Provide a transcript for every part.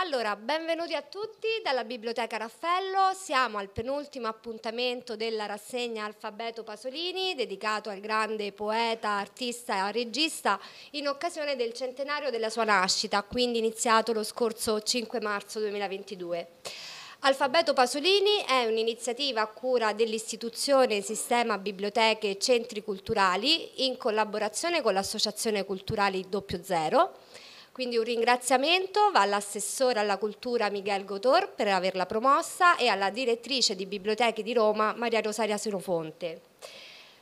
Allora, benvenuti a tutti dalla Biblioteca Raffaello, siamo al penultimo appuntamento della rassegna Alfabeto Pasolini, dedicato al grande poeta, artista e regista in occasione del centenario della sua nascita, quindi iniziato lo scorso 5 marzo 2022. Alfabeto Pasolini è un'iniziativa a cura dell'istituzione Sistema Biblioteche e Centri Culturali in collaborazione con l'Associazione Culturali 00 quindi un ringraziamento va all'assessore alla cultura Miguel Gotor per averla promossa e alla direttrice di Biblioteche di Roma Maria Rosaria Senofonte.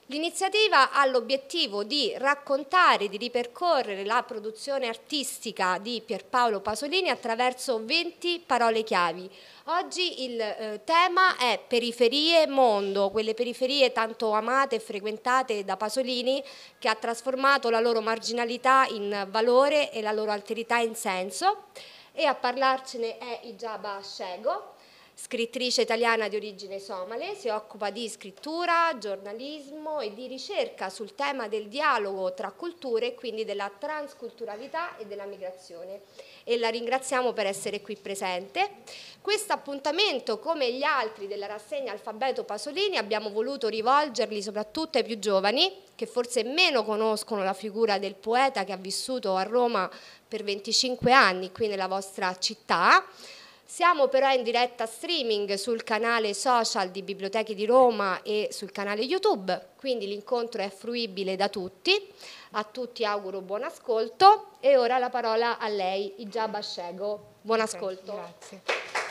L'iniziativa ha l'obiettivo di raccontare, di ripercorrere la produzione artistica di Pierpaolo Pasolini attraverso 20 parole chiavi. Oggi il eh, tema è periferie mondo, quelle periferie tanto amate e frequentate da Pasolini che ha trasformato la loro marginalità in valore e la loro alterità in senso. E a parlarcene è Ijaba Scego, scrittrice italiana di origine somale, si occupa di scrittura, giornalismo e di ricerca sul tema del dialogo tra culture e quindi della transculturalità e della migrazione. E la ringraziamo per essere qui presente. Questo appuntamento, come gli altri della rassegna Alfabeto Pasolini, abbiamo voluto rivolgerli soprattutto ai più giovani, che forse meno conoscono la figura del poeta che ha vissuto a Roma per 25 anni qui nella vostra città siamo però in diretta streaming sul canale social di Biblioteche di Roma e sul canale YouTube, quindi l'incontro è fruibile da tutti. A tutti auguro buon ascolto e ora la parola a lei, Igiaba Scego. Buon ascolto. Grazie.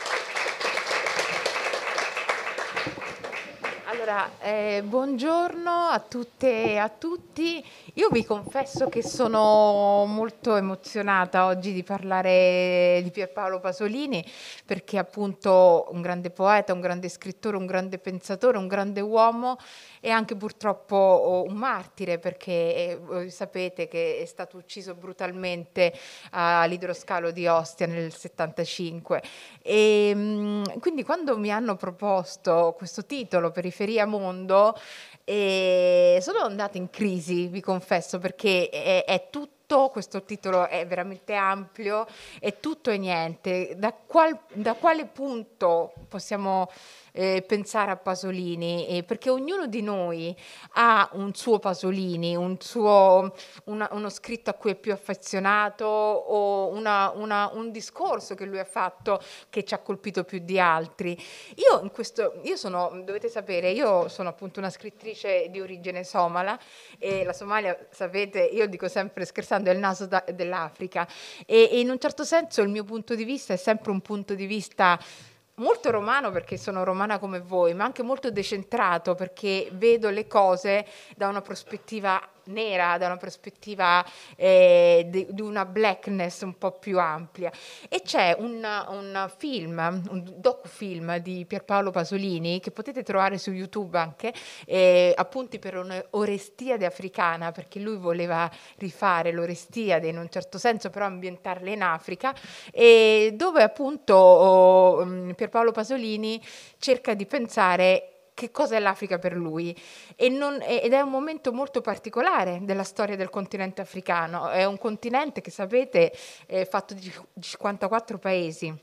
Allora, eh, buongiorno a tutte e a tutti. Io vi confesso che sono molto emozionata oggi di parlare di Pierpaolo Pasolini perché appunto un grande poeta, un grande scrittore, un grande pensatore, un grande uomo e anche purtroppo oh, un martire perché eh, sapete che è stato ucciso brutalmente all'idroscalo di Ostia nel 75. E, ehm, quindi quando mi hanno proposto questo titolo, per Periferia Osteria Mondo e sono andata in crisi, vi confesso, perché è, è tutto questo titolo è veramente ampio, è tutto e niente. Da, qual, da quale punto possiamo eh, pensare a Pasolini, eh, perché ognuno di noi ha un suo Pasolini, un suo, una, uno scritto a cui è più affezionato o una, una, un discorso che lui ha fatto che ci ha colpito più di altri. Io, in questo, io sono, dovete sapere, io sono appunto una scrittrice di origine somala e la Somalia, sapete, io dico sempre scherzando, è il naso da, dell'Africa e, e in un certo senso il mio punto di vista è sempre un punto di vista molto romano perché sono romana come voi, ma anche molto decentrato perché vedo le cose da una prospettiva nera, da una prospettiva eh, di, di, una blackness un po' più ampia. E c'è un, un film, un docufilm di Pierpaolo Pasolini che potete trovare su YouTube anche, eh, appunti per un'orestiade africana, perché lui voleva rifare l'orestiade in un certo senso, però ambientarla in Africa, e dove appunto oh, mm, Pierpaolo Pasolini cerca di pensare che cosa è l'Africa per lui. Non, ed è un momento molto particolare della storia del continente africano. È un continente che sapete è fatto di 54 paesi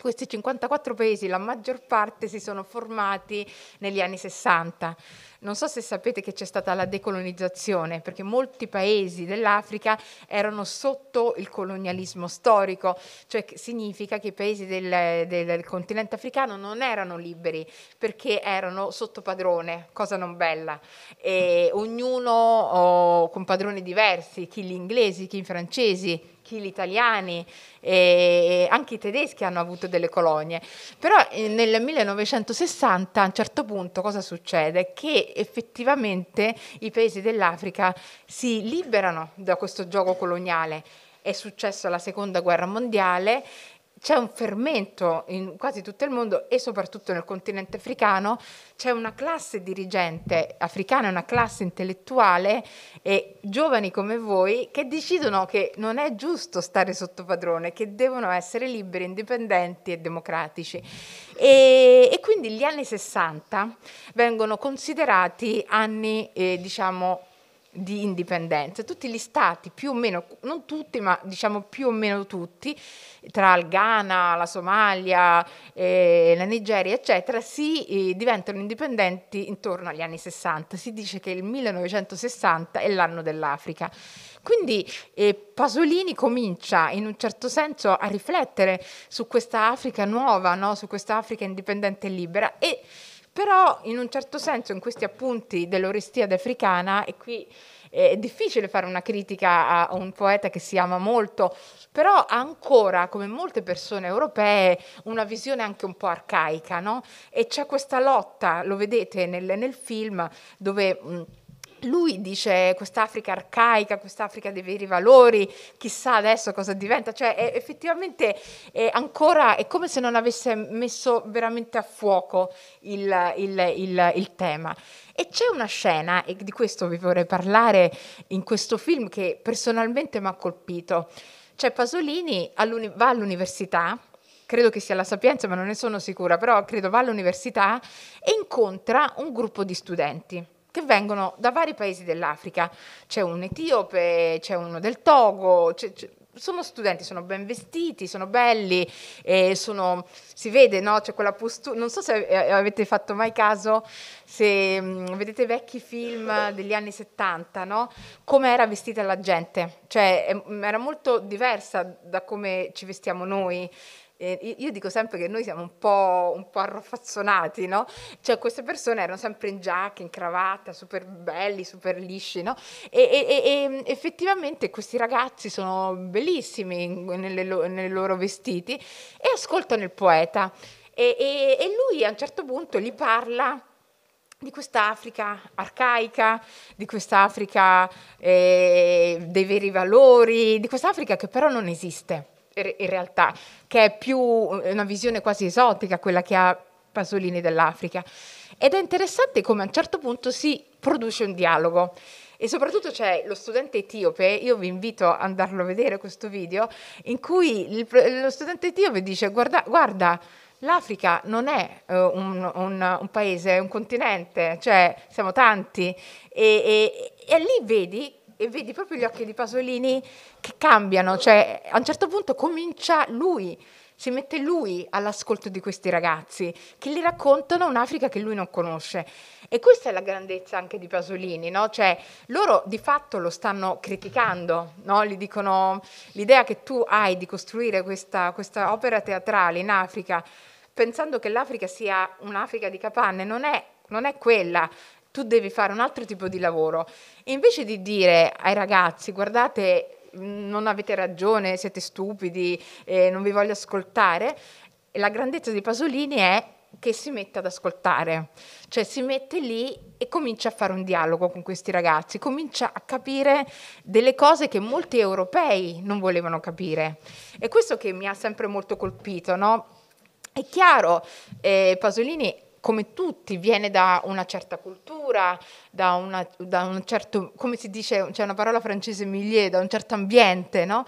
questi 54 paesi, la maggior parte, si sono formati negli anni 60. Non so se sapete che c'è stata la decolonizzazione, perché molti paesi dell'Africa erano sotto il colonialismo storico, cioè significa che i paesi del, del continente africano non erano liberi perché erano sotto padrone, cosa non bella. E ognuno oh, con padroni diversi, chi gli inglesi, chi i francesi, gli italiani e anche i tedeschi hanno avuto delle colonie. Però eh, nel 1960 a un certo punto cosa succede? Che effettivamente i paesi dell'Africa si liberano da questo gioco coloniale. È successo la seconda guerra mondiale c'è un fermento in quasi tutto il mondo e soprattutto nel continente africano, c'è una classe dirigente africana, una classe intellettuale e giovani come voi che decidono che non è giusto stare sotto padrone, che devono essere liberi, indipendenti e democratici. E, e quindi gli anni 60 vengono considerati anni, eh, diciamo, di indipendenza, tutti gli stati più o meno, non tutti, ma diciamo più o meno tutti, tra il Ghana, la Somalia, eh, la Nigeria, eccetera, si eh, diventano indipendenti intorno agli anni 60. Si dice che il 1960 è l'anno dell'Africa. Quindi eh, Pasolini comincia in un certo senso a riflettere su questa Africa nuova, no? su questa Africa indipendente e libera e però in un certo senso in questi appunti dell'Orestiade africana, e qui eh, è difficile fare una critica a un poeta che si ama molto, però ha ancora, come molte persone europee, una visione anche un po' arcaica, no? E c'è questa lotta, lo vedete nel, nel film, dove... Mh, lui dice quest'Africa arcaica, quest'Africa dei veri valori, chissà adesso cosa diventa, cioè è effettivamente è ancora è come se non avesse messo veramente a fuoco il, il, il, il tema. E c'è una scena, e di questo vi vorrei parlare, in questo film che personalmente mi ha colpito. Cioè Pasolini all'uni- va all'università, credo che sia la Sapienza ma non ne sono sicura, però credo va all'università e incontra un gruppo di studenti che vengono da vari paesi dell'Africa. C'è un etiope, c'è uno del Togo, c'è, c'è, sono studenti, sono ben vestiti, sono belli, eh, sono, si vede, no? C'è quella postura. Non so se eh, avete fatto mai caso, se mh, mm, vedete vecchi film degli anni 70, no? Come era vestita la gente, cioè è, mm, era molto diversa da come ci vestiamo noi. Eh, io dico sempre che noi siamo un po', un po arraffazzonati, no? Cioè queste persone erano sempre in giacca, in cravatta, super belli, super lisci, no? E, e, e effettivamente questi ragazzi sono bellissimi nelle, nei loro vestiti e ascoltano il poeta. E, e, e, lui a un certo punto gli parla di questa Africa arcaica, di quest'Africa eh, dei veri valori, di questa Africa che però non esiste in realtà, che è più una visione quasi esotica quella che ha Pasolini dell'Africa. Ed è interessante come a un certo punto si produce un dialogo. E soprattutto c'è lo studente etiope, io vi invito ad andarlo a vedere questo video, in cui il, lo studente etiope dice guarda, guarda l'Africa non è uh, un, un, un, paese, è un continente, cioè siamo tanti. e, e, e lì vedi e vedi proprio gli occhi di Pasolini che cambiano, cioè a un certo punto comincia lui, si mette lui all'ascolto di questi ragazzi che gli raccontano un'Africa che lui non conosce. E questa è la grandezza anche di Pasolini, no? Cioè, loro di fatto lo stanno criticando, no? Gli dicono l'idea che tu hai di costruire questa, questa opera teatrale in Africa pensando che l'Africa sia un'Africa di capanne non è, non è quella, tu devi fare un altro tipo di lavoro. E invece di dire ai ragazzi, guardate, non avete ragione, siete stupidi, eh, non vi voglio ascoltare, la grandezza di Pasolini è che si mette ad ascoltare, cioè si mette lì e comincia a fare un dialogo con questi ragazzi, comincia a capire delle cose che molti europei non volevano capire. E questo che mi ha sempre molto colpito, no? È chiaro, eh, Pasolini come tutti, viene da una certa cultura, da, una, da un certo, come si dice, c'è una parola francese milieu, da un certo ambiente, no?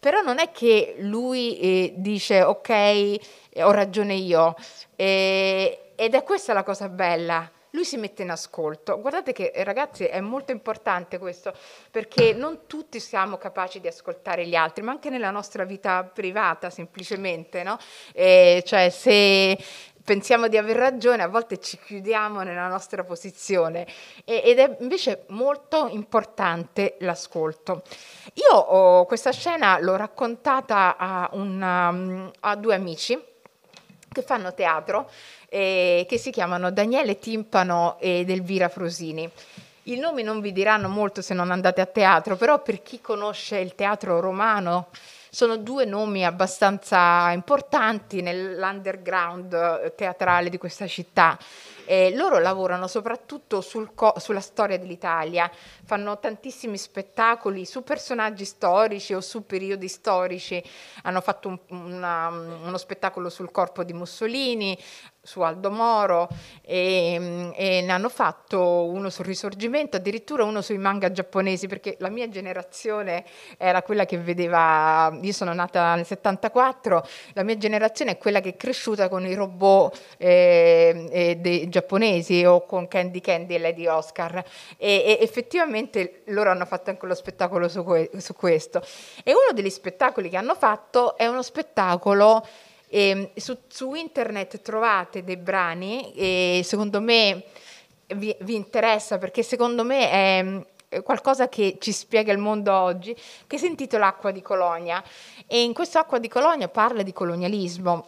Però non è che lui eh, dice ok, eh, ho ragione io. Eh, ed è questa la cosa bella lui si mette in ascolto. Guardate che eh, ragazzi è molto importante questo perché non tutti siamo capaci di ascoltare gli altri, ma anche nella nostra vita privata semplicemente, no? E eh, cioè se pensiamo di aver ragione, a volte ci chiudiamo nella nostra posizione e, ed è invece molto importante l'ascolto. Io oh, questa scena l'ho raccontata a, una, um, a due amici che fanno teatro, eh, che si chiamano Daniele Timpano ed Elvira Frosini. I nomi non vi diranno molto se non andate a teatro, però per chi conosce il teatro romano sono due nomi abbastanza importanti nell'underground eh, teatrale di questa città. Eh, loro lavorano soprattutto sul co- sulla storia dell'Italia, fanno tantissimi spettacoli su personaggi storici o su periodi storici, hanno fatto un, una, uno spettacolo sul corpo di Mussolini, su Aldo Moro e, e, ne hanno fatto uno sul risorgimento, addirittura uno sui manga giapponesi, perché la mia generazione era quella che vedeva io sono nata nel 74, la mia generazione è quella che è cresciuta con i robot eh, eh, dei giapponesi o con Candy Candy e Lady Oscar e, e effettivamente loro hanno fatto anche lo spettacolo su, que- su questo. E uno degli spettacoli che hanno fatto è uno spettacolo... E ehm, su, su, internet trovate dei brani e secondo me vi, vi interessa perché secondo me è, eh, qualcosa che ci spiega il mondo oggi, che si intitola Acqua di Colonia. E in questo Acqua di Colonia parla di colonialismo,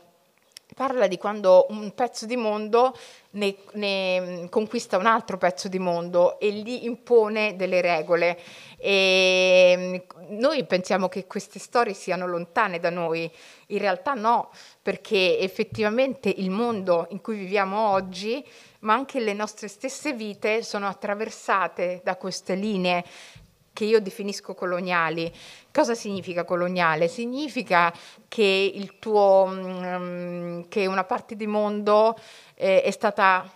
parla di quando un pezzo di mondo ne, ne, mm, conquista un altro pezzo di mondo e gli impone delle regole. E mm, noi pensiamo che queste storie siano lontane da noi, in realtà no, perché effettivamente il mondo in cui viviamo oggi ma anche le nostre stesse vite sono attraversate da queste linee che io definisco coloniali. Cosa significa coloniale? Significa che, tuo, mm, che una parte di mondo eh, è stata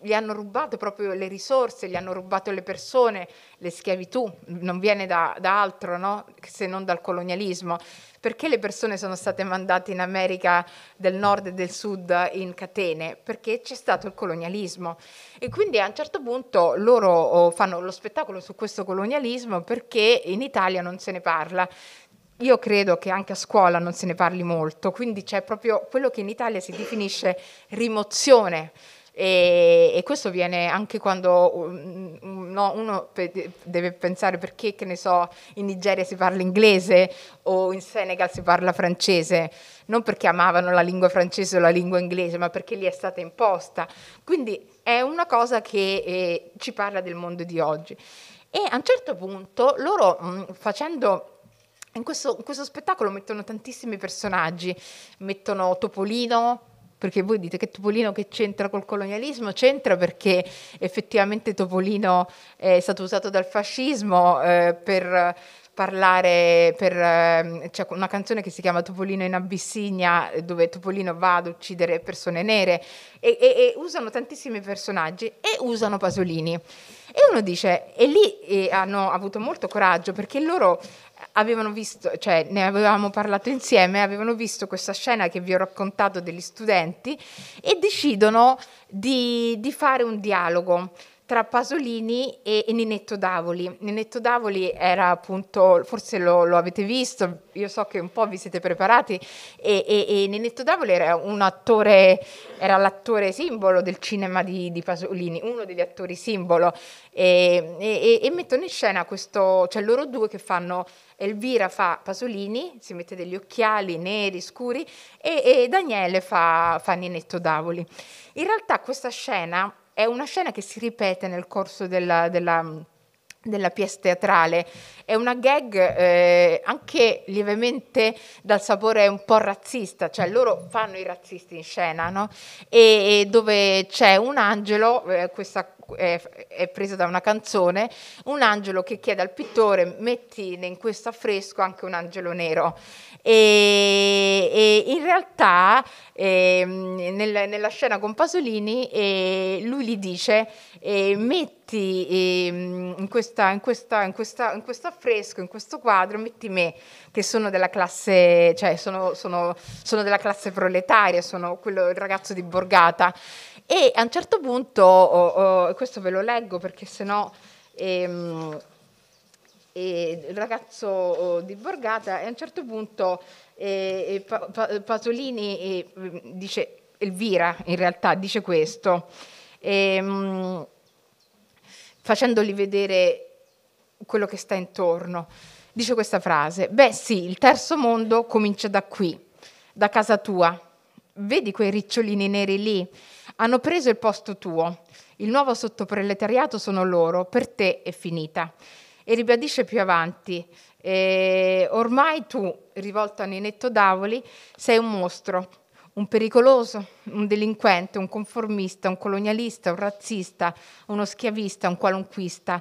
gli hanno rubato proprio le risorse, gli hanno rubato le persone, le schiavitù, non viene da, da altro no? se non dal colonialismo. Perché le persone sono state mandate in America del nord e del sud in catene? Perché c'è stato il colonialismo. E quindi a un certo punto loro oh, fanno lo spettacolo su questo colonialismo perché in Italia non se ne parla. Io credo che anche a scuola non se ne parli molto, quindi c'è proprio quello che in Italia si definisce rimozione e, e questo viene anche quando um, no, uno pe- deve pensare perché, che ne so, in Nigeria si parla inglese o in Senegal si parla francese, non perché amavano la lingua francese o la lingua inglese, ma perché gli è stata imposta. Quindi è una cosa che eh, ci parla del mondo di oggi. E a un certo punto loro mh, mm, facendo in questo, in questo, spettacolo mettono tantissimi personaggi, mettono Topolino, perché voi dite che Topolino che c'entra col colonialismo? C'entra perché effettivamente Topolino eh, è stato usato dal fascismo eh, per parlare per ehm, c'è una canzone che si chiama Topolino in Abissinia dove Topolino va ad uccidere persone nere e, e, e usano tantissimi personaggi e usano Pasolini e uno dice e lì e eh, hanno avuto molto coraggio perché loro avevano visto, cioè ne avevamo parlato insieme, avevano visto questa scena che vi ho raccontato degli studenti e decidono di, di fare un dialogo tra Pasolini e, e Ninetto Davoli. Ninetto Davoli era appunto, forse lo, lo, avete visto, io so che un po' vi siete preparati, e, e, e Ninetto Davoli era un attore, era l'attore simbolo del cinema di, di Pasolini, uno degli attori simbolo, e, mettono in scena questo, cioè loro due che fanno, Elvira fa Pasolini, si mette degli occhiali neri, scuri, e, Daniele fa, fa Ninetto Davoli. In realtà questa scena è una scena che si ripete nel corso della, della della pièce teatrale. È una gag eh, anche lievemente dal sapore un po' razzista, cioè loro fanno i razzisti in scena, no? E, e dove c'è un angelo, eh, questa è, è preso da una canzone, un angelo che chiede al pittore metti in questo affresco anche un angelo nero. E, e in realtà eh, nel, nella scena con Pasolini eh, lui gli dice eh, metti ehm, in, questa, in, questa, in, questa, in questo affresco, in questo quadro, metti me, che sono della classe, cioè sono, sono, sono della classe proletaria, sono quello, il ragazzo di Borgata. E a un certo punto, oh, oh, questo ve lo leggo perché sennò... Ehm, e il ragazzo oh, di Borgata e a un certo punto eh, Pasolini eh, dice, Elvira in realtà dice questo, eh, facendoli vedere quello che sta intorno, dice questa frase, beh sì, il terzo mondo comincia da qui, da casa tua, vedi quei ricciolini neri lì? hanno preso il posto tuo. Il nuovo sottoproletariato sono loro, per te è finita. E ribadisce più avanti, eh, ormai tu, rivolto a Ninetto Davoli, sei un mostro, un pericoloso, un delinquente, un conformista, un colonialista, un razzista, uno schiavista, un qualunquista,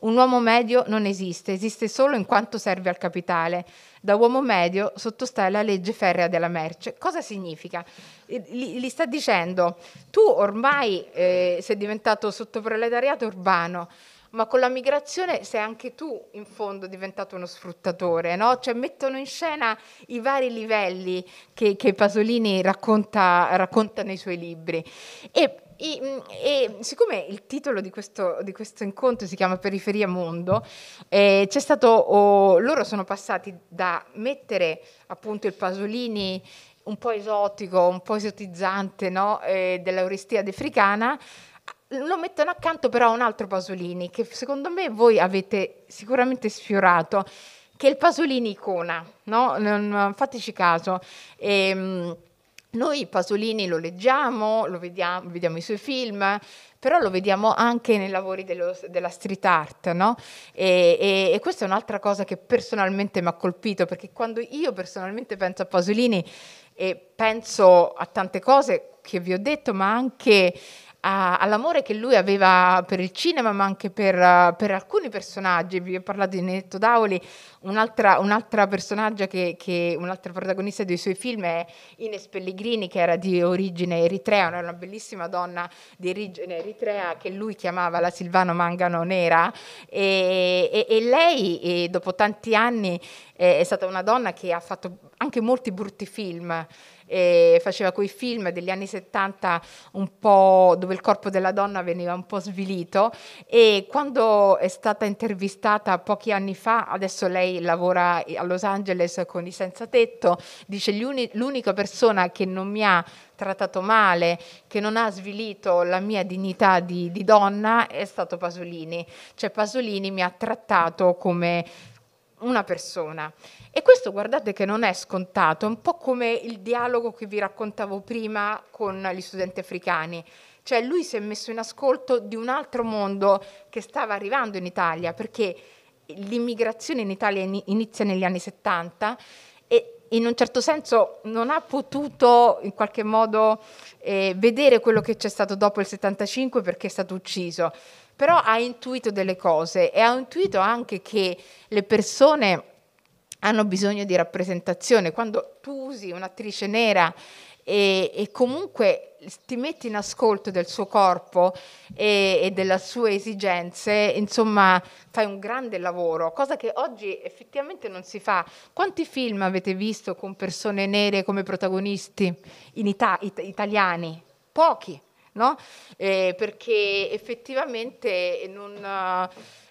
un uomo medio non esiste, esiste solo in quanto serve al capitale. Da uomo medio sottostai la legge ferrea della merce. Cosa significa? Gli sta dicendo, tu ormai eh, sei diventato sottoproletariato urbano, ma con la migrazione sei anche tu in fondo diventato uno sfruttatore, no? Cioè mettono in scena i vari livelli che, che Pasolini racconta, racconta, nei suoi libri. E e, mm, e, siccome il titolo di questo, di questo, incontro si chiama Periferia Mondo, eh, c'è stato, oh, loro sono passati da mettere appunto il Pasolini un po' esotico, un po' esotizzante no? eh, dell'Euristiade africana, lo mettono accanto però a un altro Pasolini che secondo me voi avete sicuramente sfiorato, che è il Pasolini icona, no? fateci caso. Eh, noi Pasolini lo leggiamo, lo vediamo, vediamo i suoi film, però lo vediamo anche nei lavori dello, della street art, no? E, e, e, questa è un'altra cosa che personalmente mi ha colpito, perché quando io personalmente penso a Pasolini e penso a tante cose che vi ho detto, ma anche a, all'amore che lui aveva per il cinema, ma anche per, per alcuni personaggi. Vi ho parlato di Netto Davoli, un'altra, un'altra personaggio che, che, un'altra protagonista dei suoi film è Ines Pellegrini, che era di origine eritrea, una bellissima donna di origine eritrea che lui chiamava la Silvano Mangano Nera. E, e, e lei, e dopo tanti anni, è, è stata una donna che ha fatto anche molti brutti film e faceva quei film degli anni 70 un po' dove il corpo della donna veniva un po' svilito e quando è stata intervistata pochi anni fa, adesso lei lavora a Los Angeles con i senza tetto, dice l'unica persona che non mi ha trattato male, che non ha svilito la mia dignità di, di donna è stato Pasolini, cioè Pasolini mi ha trattato come una persona. E questo guardate che non è scontato, è un po' come il dialogo che vi raccontavo prima con gli studenti africani. Cioè lui si è messo in ascolto di un altro mondo che stava arrivando in Italia, perché l'immigrazione in Italia inizia negli anni 70 e in un certo senso non ha potuto in qualche modo eh, vedere quello che c'è stato dopo il 75 perché è stato ucciso però ha intuito delle cose e ha intuito anche che le persone hanno bisogno di rappresentazione. Quando tu usi un'attrice nera e, e comunque ti metti in ascolto del suo corpo e, e, delle sue esigenze, insomma, fai un grande lavoro, cosa che oggi effettivamente non si fa. Quanti film avete visto con persone nere come protagonisti in Ita- it- italiani? Pochi no? eh, perché effettivamente non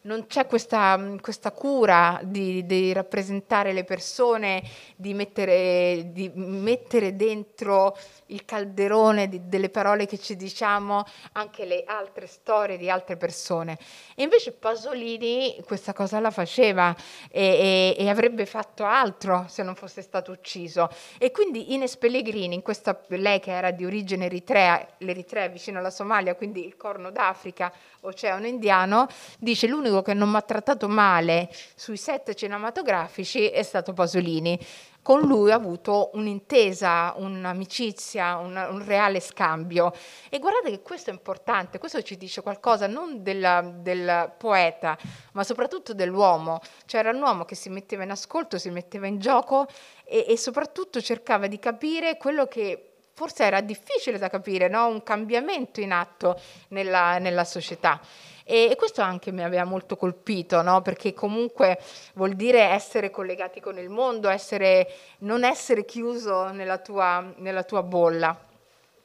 non c'è questa, mm, questa cura di, di, rappresentare le persone, di mettere, di mettere dentro il calderone di, delle parole che ci diciamo anche le altre storie di altre persone. E invece Pasolini questa cosa la faceva e, e, e avrebbe fatto altro se non fosse stato ucciso. E quindi Ines Pellegrini, in questa, lei che era di origine eritrea, l'Eritrea è vicino alla Somalia, quindi il Corno d'Africa, oceano indiano, dice l'unico suo che non mi ha trattato male sui set cinematografici è stato Pasolini. Con lui ho avuto un'intesa, un'amicizia, un, un reale scambio. E guardate che questo è importante, questo ci dice qualcosa non della, del poeta, ma soprattutto dell'uomo. Cioè era un uomo che si metteva in ascolto, si metteva in gioco e, e soprattutto cercava di capire quello che forse era difficile da capire, no? un cambiamento in atto nella, nella società. E, e questo anche mi aveva molto colpito, no? perché comunque vuol dire essere collegati con il mondo, essere, non essere chiuso nella tua, nella tua bolla.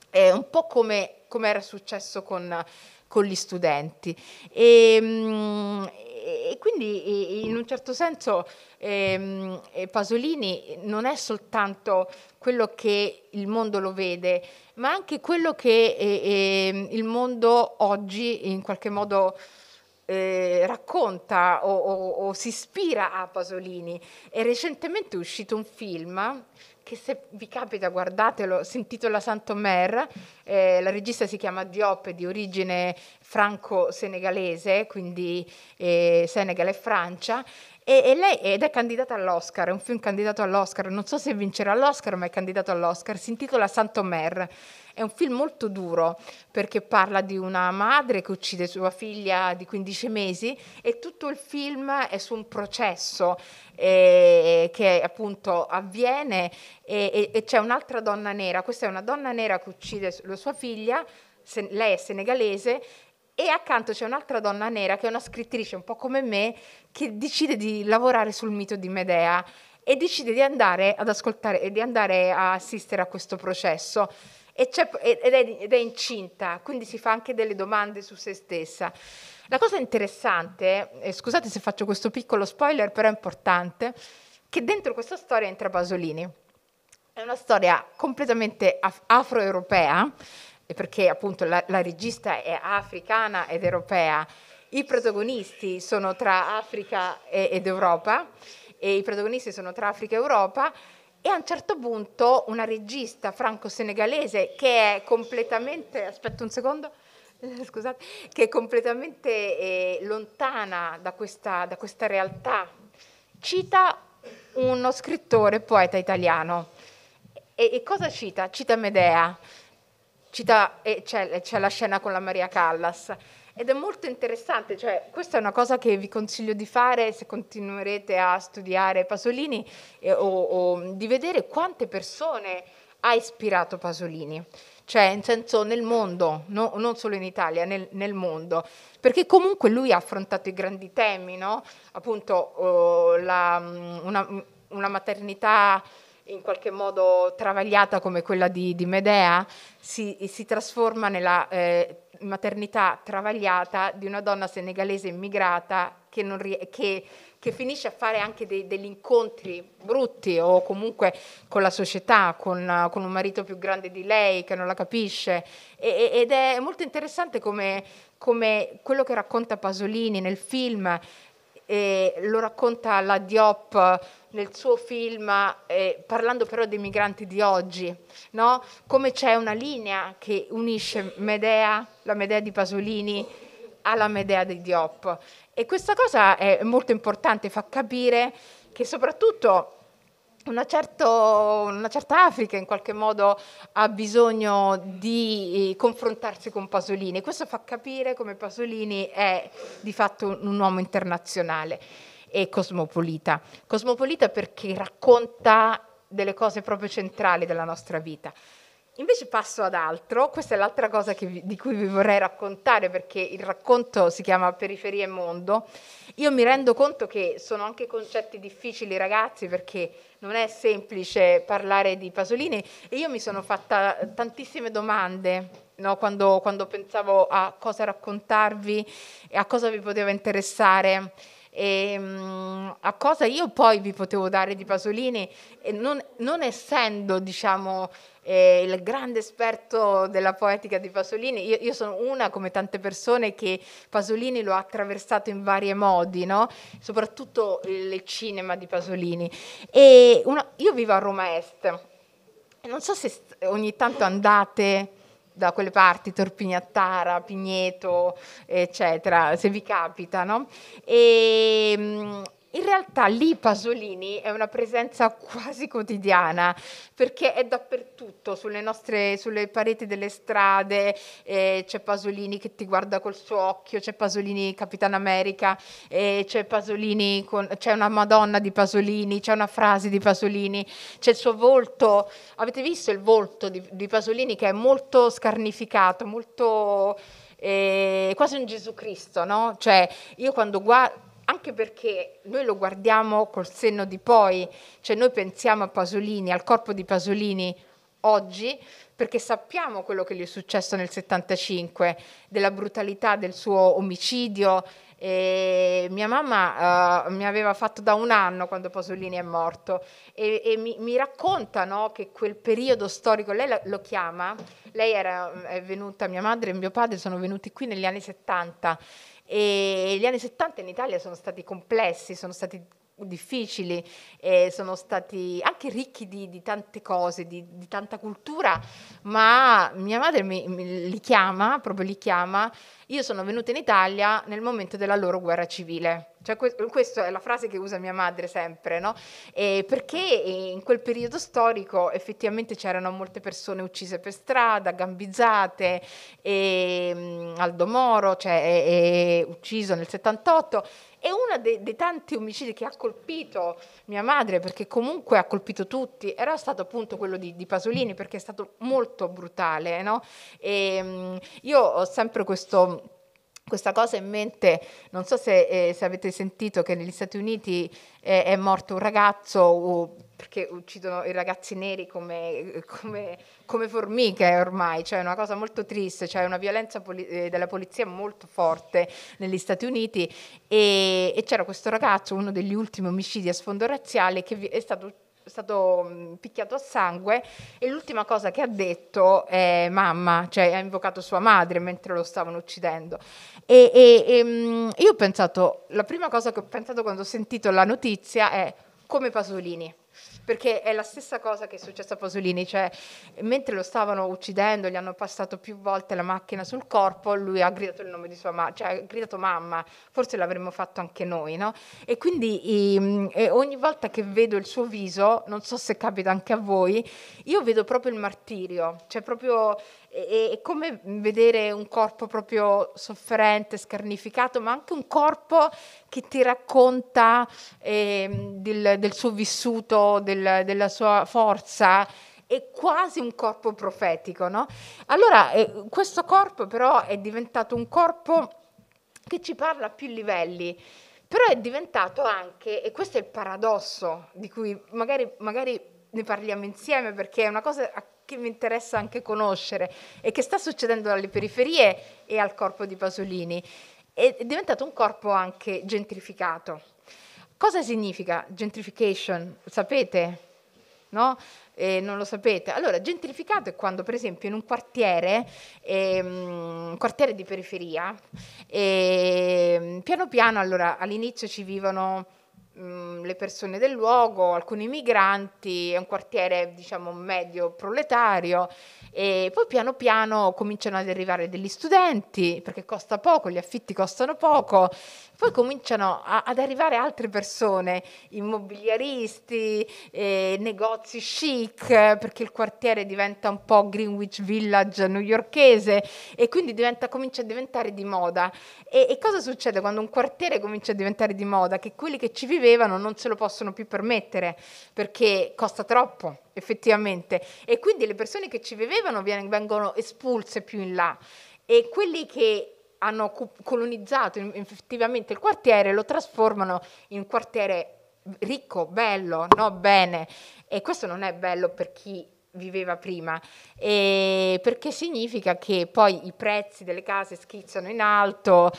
È un po' come, come era successo con, con gli studenti. E, ehm, e quindi in un certo senso ehm, eh, Pasolini non è soltanto quello che il mondo lo vede, ma anche quello che eh, ehm, il mondo oggi in qualche modo eh, racconta o, o, o si ispira a Pasolini. È recentemente uscito un film che se vi capita guardatelo, si intitola Santomer, eh, la regista si chiama Diop, di origine franco-senegalese, quindi eh, Senegal e Francia, e, e lei, ed è candidata all'Oscar, è un film candidato all'Oscar, non so se vincerà l'Oscar, ma è candidato all'Oscar, si intitola Santomer. È un film molto duro perché parla di una madre che uccide sua figlia di 15 mesi e tutto il film è su un processo eh, che appunto avviene e, e, e c'è un'altra donna nera, questa è una donna nera che uccide la sua figlia, se, lei è senegalese e accanto c'è un'altra donna nera che è una scrittrice un po' come me che decide di lavorare sul mito di Medea e decide di andare ad ascoltare e di andare a assistere a questo processo ed è, ed è incinta, quindi si fa anche delle domande su se stessa. La cosa interessante, scusate se faccio questo piccolo spoiler, però è importante, che dentro questa storia entra Pasolini. È una storia completamente af- afro-europea, e perché appunto la, la regista è africana ed europea, i protagonisti sono tra Africa e, ed Europa e i protagonisti sono tra Africa e Europa e a un certo punto una regista franco-senegalese che è completamente, aspetta un secondo, scusate, che è completamente eh, lontana da questa, da questa realtà, cita uno scrittore poeta italiano. E, e cosa cita? Cita Medea cita, e c'è, c'è la scena con la Maria Callas. Ed è molto interessante, cioè questa è una cosa che vi consiglio di fare se continuerete a studiare Pasolini eh, o, o, di vedere quante persone ha ispirato Pasolini, cioè in senso nel mondo, no, non solo in Italia, nel, nel, mondo, perché comunque lui ha affrontato i grandi temi, no? appunto oh, la, una, una maternità in qualche modo travagliata come quella di, di Medea, si, si, trasforma nella eh, maternità travagliata di una donna senegalese immigrata che, rie- che, che finisce a fare anche dei, degli incontri brutti o comunque con la società, con, con, un marito più grande di lei che non la capisce. E, ed è molto interessante come, come quello che racconta Pasolini nel film e lo racconta la Diop nel suo film, eh, parlando però dei migranti di oggi, no? come c'è una linea che unisce Medea, la Medea di Pasolini, alla Medea di Diop. E questa cosa è molto importante, fa capire che soprattutto una, certo, una, certa Africa in qualche modo ha bisogno di eh, confrontarsi con Pasolini. Questo fa capire come Pasolini è di fatto un uomo internazionale e cosmopolita. Cosmopolita perché racconta delle cose proprio centrali della nostra vita. Invece passo ad altro, questa è l'altra cosa vi, di cui vi vorrei raccontare perché il racconto si chiama Periferia e Mondo. Io mi rendo conto che sono anche concetti difficili ragazzi perché non è semplice parlare di Pasolini e io mi sono fatta tantissime domande no, quando, quando pensavo a cosa raccontarvi e a cosa vi poteva interessare e, ehm, a cosa io poi vi potevo dare di Pasolini, non, non, essendo diciamo, eh, il grande esperto della poetica di Pasolini. Io, io, sono una, come tante persone, che Pasolini lo ha attraversato in vari modi, no? soprattutto il cinema di Pasolini. Una, io vivo a Roma Est, non so se ogni tanto andate da quelle parti, Torpignattara, Pigneto, eccetera, se vi capita, no? E, mm, in realtà lì Pasolini è una presenza quasi quotidiana perché è dappertutto, sulle, nostre, sulle pareti delle strade eh, c'è Pasolini che ti guarda col suo occhio, c'è Pasolini Capitan America, eh, c'è Pasolini, con, c'è una Madonna di Pasolini, c'è una frase di Pasolini, c'è il suo volto, avete visto il volto di, di Pasolini che è molto scarnificato, molto... Eh, quasi un Gesù Cristo, no? Cioè, io quando guardo anche perché noi lo guardiamo col senno di poi, cioè noi pensiamo a Pasolini, al corpo di Pasolini oggi, perché sappiamo quello che gli è successo nel 75, della brutalità del suo omicidio. E mia mamma uh, mi aveva fatto da un anno quando Pasolini è morto e, e mi, mi racconta no, che quel periodo storico, lei lo, lo chiama, lei era, venuta, mia madre e mio padre sono venuti qui negli anni 70 e gli anni 70 in Italia sono stati complessi, sono stati difficili e sono stati anche ricchi di, di tante cose, di, di, tanta cultura, ma mia madre mi, mi, li chiama, proprio li chiama, io sono venuta in Italia nel momento della loro guerra civile. Cioè, questa è la frase che usa mia madre sempre, no? Eh, perché in quel periodo storico effettivamente c'erano molte persone uccise per strada, gambizzate, e, mm, Aldo Moro cioè, è, è ucciso nel 78 è uno dei, dei, tanti omicidi che ha colpito mia madre, perché comunque ha colpito tutti, era stato appunto quello di, di Pasolini, perché è stato molto brutale. No? E, ehm, io ho sempre questo questa cosa in mente, non so se, eh, se, avete sentito che negli Stati Uniti eh, è morto un ragazzo, perché uccidono i ragazzi neri come, come, come formiche ormai, cioè è una cosa molto triste, c'è cioè una violenza poli- eh, della polizia molto forte negli Stati Uniti e, e, c'era questo ragazzo, uno degli ultimi omicidi a sfondo razziale, che è stato è stato mm, picchiato a sangue e l'ultima cosa che ha detto è mamma, cioè ha invocato sua madre mentre lo stavano uccidendo. E, e, e mm, io ho pensato, la prima cosa che ho pensato quando ho sentito la notizia è come Pasolini perché è la stessa cosa che è successa a Pasolini, cioè mentre lo stavano uccidendo, gli hanno passato più volte la macchina sul corpo, lui ha gridato il nome di sua mamma, cioè ha gridato mamma, forse l'avremmo fatto anche noi, no? E quindi i, ehm, e ogni volta che vedo il suo viso, non so se capita anche a voi, io vedo proprio il martirio, cioè proprio è, e come vedere un corpo proprio sofferente, scarnificato, ma anche un corpo che ti racconta eh, del, del, suo vissuto, del, della sua forza è quasi un corpo profetico, no? Allora, eh, questo corpo però è diventato un corpo che ci parla a più livelli, però è diventato anche, e questo è il paradosso di cui magari, magari ne parliamo insieme perché è una cosa che mi interessa anche conoscere e che sta succedendo alle periferie e al corpo di Pasolini. È diventato un corpo anche gentrificato. Cosa significa gentrification? Sapete? No? Eh, non lo sapete. Allora, gentrificato è quando, per esempio, in un quartiere, ehm, quartiere di periferia, ehm, piano piano, allora, all'inizio ci vivono Mm, le persone del luogo, alcuni migranti, è un quartiere diciamo medio proletario e poi piano piano cominciano ad arrivare degli studenti perché costa poco, gli affitti costano poco, poi cominciano a, ad arrivare altre persone, immobiliaristi, eh, negozi chic perché il quartiere diventa un po' Greenwich Village newyorchese e quindi diventa, comincia a diventare di moda. E, e cosa succede quando un quartiere comincia a diventare di moda? Che quelli che ci vivono ricevevano non se lo possono più permettere perché costa troppo effettivamente e quindi le persone che ci vivevano vengono espulse più in là e quelli che hanno colonizzato effettivamente il quartiere lo trasformano in un quartiere ricco, bello, no bene e questo non è bello per chi viveva prima, e perché significa che poi i prezzi delle case schizzano in alto,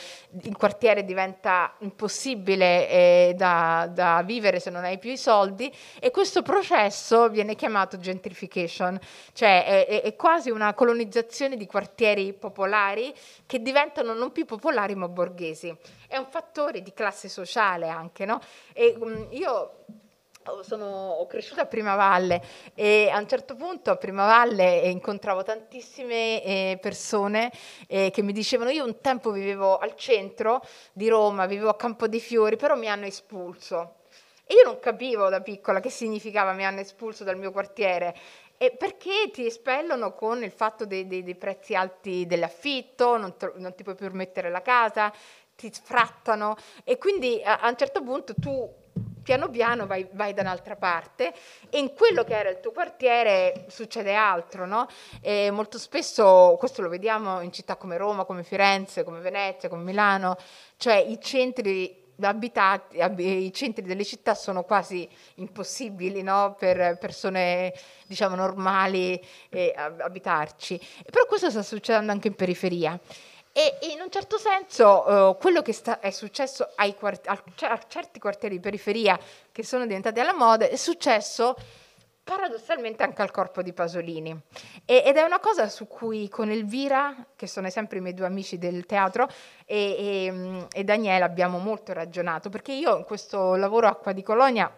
il quartiere diventa impossibile eh, da, da, vivere se non hai più i soldi e questo processo viene chiamato gentrification, cioè è, è quasi una colonizzazione di quartieri popolari che diventano non più popolari ma borghesi. È un fattore di classe sociale anche, no? E, mh, mm, io sono cresciuto a Prima Valle e a un certo punto a Prima Valle eh, incontravo tantissime eh, persone eh, che mi dicevano io un tempo vivevo al centro di Roma, vivevo a Campo dei Fiori, però mi hanno espulso. E io non capivo da piccola che significava mi hanno espulso dal mio quartiere. E perché ti espellono con il fatto dei, dei, dei prezzi alti dell'affitto, non, non ti puoi più permettere la casa, ti sfrattano e quindi a, a un certo punto tu piano piano vai, vai da un'altra parte e in quello che era il tuo quartiere succede altro, no? E molto spesso, questo lo vediamo in città come Roma, come Firenze, come Venezia, come Milano, cioè i centri abitati, i centri delle città sono quasi impossibili no? per persone diciamo normali eh, abitarci. Però questo sta succedendo anche in periferia. E in un certo senso uh, quello che sta- è successo quart- a, c- cioè, a, certi quartieri di periferia che sono diventati alla moda è successo paradossalmente anche al corpo di Pasolini. E- ed è una cosa su cui con Elvira, che sono sempre i miei due amici del teatro, e, e-, e Daniela abbiamo molto ragionato, perché io in questo lavoro Acqua di Colonia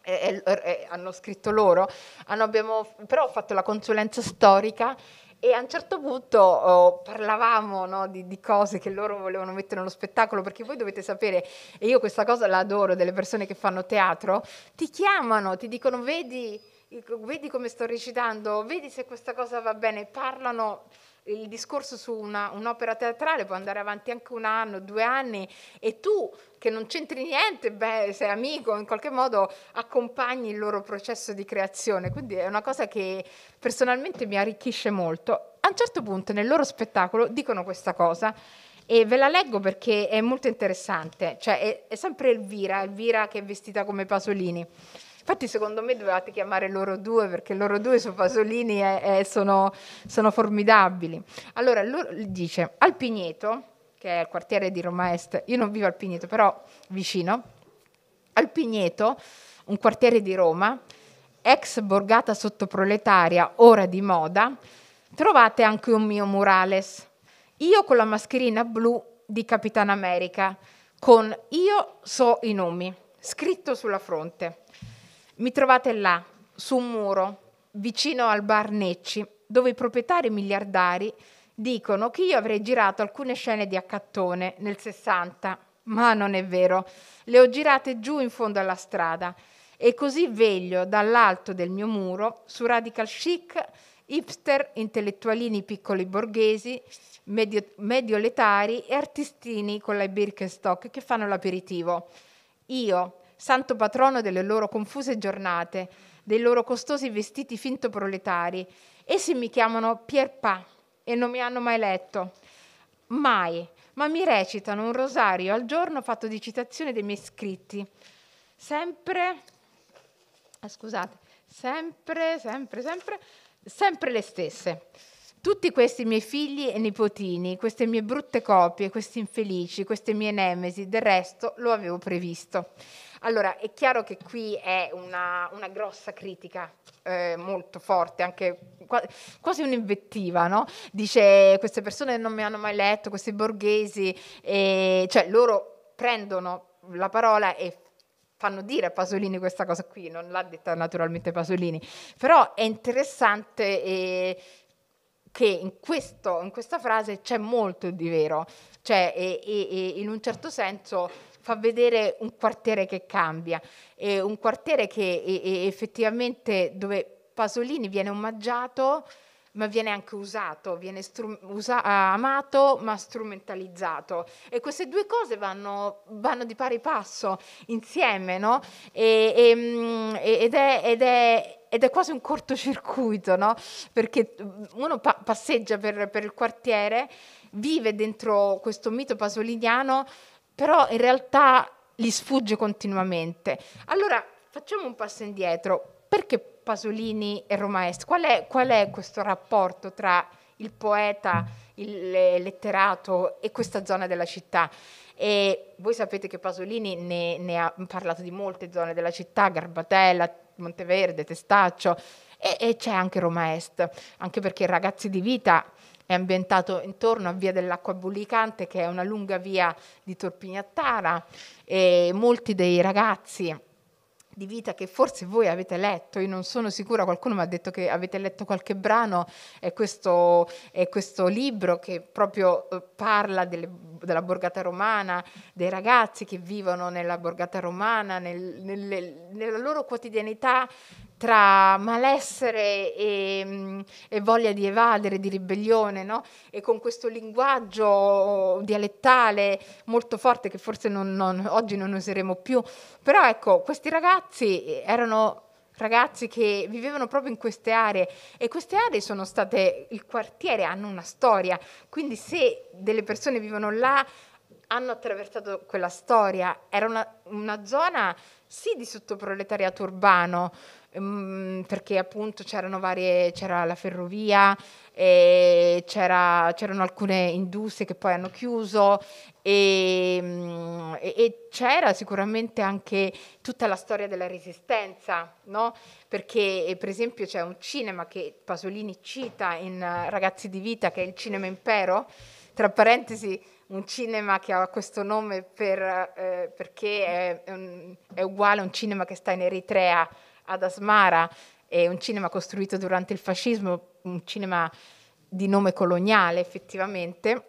eh, eh, eh, hanno scritto loro, hanno, abbiamo però ho fatto la consulenza storica e a un certo punto oh, parlavamo no, di, di, cose che loro volevano mettere nello spettacolo, perché voi dovete sapere, e io questa cosa la adoro, delle persone che fanno teatro, ti chiamano, ti dicono vedi, vedi come sto recitando, vedi se questa cosa va bene, parlano il discorso su una, un'opera teatrale può andare avanti anche un anno, due anni e tu che non c'entri niente, beh, sei amico, in qualche modo accompagni il loro processo di creazione. Quindi è una cosa che personalmente mi arricchisce molto. A un certo punto nel loro spettacolo dicono questa cosa e ve la leggo perché è molto interessante, cioè è, è sempre Elvira, Elvira che è vestita come Pasolini. Infatti secondo me dovevate chiamare loro due perché loro due su Pasolini è, è, sono, sono, formidabili. Allora, dice, al Pigneto, che è il quartiere di Roma Est, io non vivo al Pigneto, però vicino, al Pigneto, un quartiere di Roma, ex borgata sottoproletaria, ora di moda, trovate anche un mio murales. Io con la mascherina blu di Capitan America, con Io so i nomi, scritto sulla fronte. Mi trovate là, su un muro, vicino al bar Necci, dove i proprietari miliardari dicono che io avrei girato alcune scene di accattone nel 60, ma non è vero, le ho girate giù in fondo alla strada e così veglio dall'alto del mio muro su radical chic, hipster, intellettualini piccoli borghesi, medio, medioletari e artistini con la Birkenstock che fanno l'aperitivo. Io, santo patrono delle loro confuse giornate, dei loro costosi vestiti finto proletari. Essi mi chiamano Pierpa e non mi hanno mai letto. Mai, ma mi recitano un rosario al giorno fatto di citazione dei miei scritti. Sempre, eh, scusate, sempre, sempre, sempre, sempre le stesse. Tutti questi miei figli e nipotini, queste mie brutte copie, questi infelici, queste mie nemesi, del resto lo avevo previsto. Allora, è chiaro che qui è una, una grossa critica eh, molto forte, anche quasi un'invettiva, no? Dice queste persone non mi hanno mai letto, questi borghesi, eh, cioè loro prendono la parola e fanno dire a Pasolini questa cosa qui, non l'ha detta naturalmente Pasolini, però è interessante eh, che in, questo, in, questa frase c'è molto di vero, cioè e, e, e in un certo senso fa vedere un quartiere che cambia, eh, un quartiere che è, è effettivamente dove Pasolini viene omaggiato ma viene anche usato, viene strum- usa- amato ma strumentalizzato. E queste due cose vanno, vanno di pari passo insieme, no? E, mm, e, ed, è, ed, è, ed, è, quasi un cortocircuito, no? Perché uno pa- passeggia per, per il quartiere, vive dentro questo mito pasoliniano però in realtà gli sfugge continuamente. Allora facciamo un passo indietro. Perché Pasolini e Roma Est? Qual è, qual è questo rapporto tra il poeta, il letterato e questa zona della città? E voi sapete che Pasolini ne, ne, ha parlato di molte zone della città, Garbatella, Monteverde, Testaccio, e, e c'è anche Roma Est, anche perché Ragazzi di Vita è ambientato intorno a Via dell'Acqua Bullicante, che è una lunga via di Torpignattara, e molti dei ragazzi di vita che forse voi avete letto, io non sono sicura, qualcuno mi ha detto che avete letto qualche brano, è questo, è questo libro che proprio eh, parla delle, della borgata romana, dei ragazzi che vivono nella borgata romana, nel, nelle, nella loro quotidianità, tra malessere e, mm, e, voglia di evadere, di ribellione, no? e con questo linguaggio dialettale molto forte che forse non, non, oggi non useremo più. Però ecco, questi ragazzi erano ragazzi che vivevano proprio in queste aree e queste aree sono state, il quartiere hanno una storia, quindi se delle persone vivono là hanno attraversato quella storia, era una, una zona sì di sottoproletariato urbano, Ehm, perché appunto c'erano varie, c'era la ferrovia, c'era, c'erano alcune industrie che poi hanno chiuso e, ehm, e, e c'era sicuramente anche tutta la storia della resistenza, no? perché eh, per esempio c'è un cinema che Pasolini cita in Ragazzi di Vita, che è il Cinema Impero, tra parentesi un cinema che ha questo nome per, eh, perché è, un, è, uguale a un cinema che sta in Eritrea ad Asmara è un cinema costruito durante il fascismo, un cinema di nome coloniale effettivamente,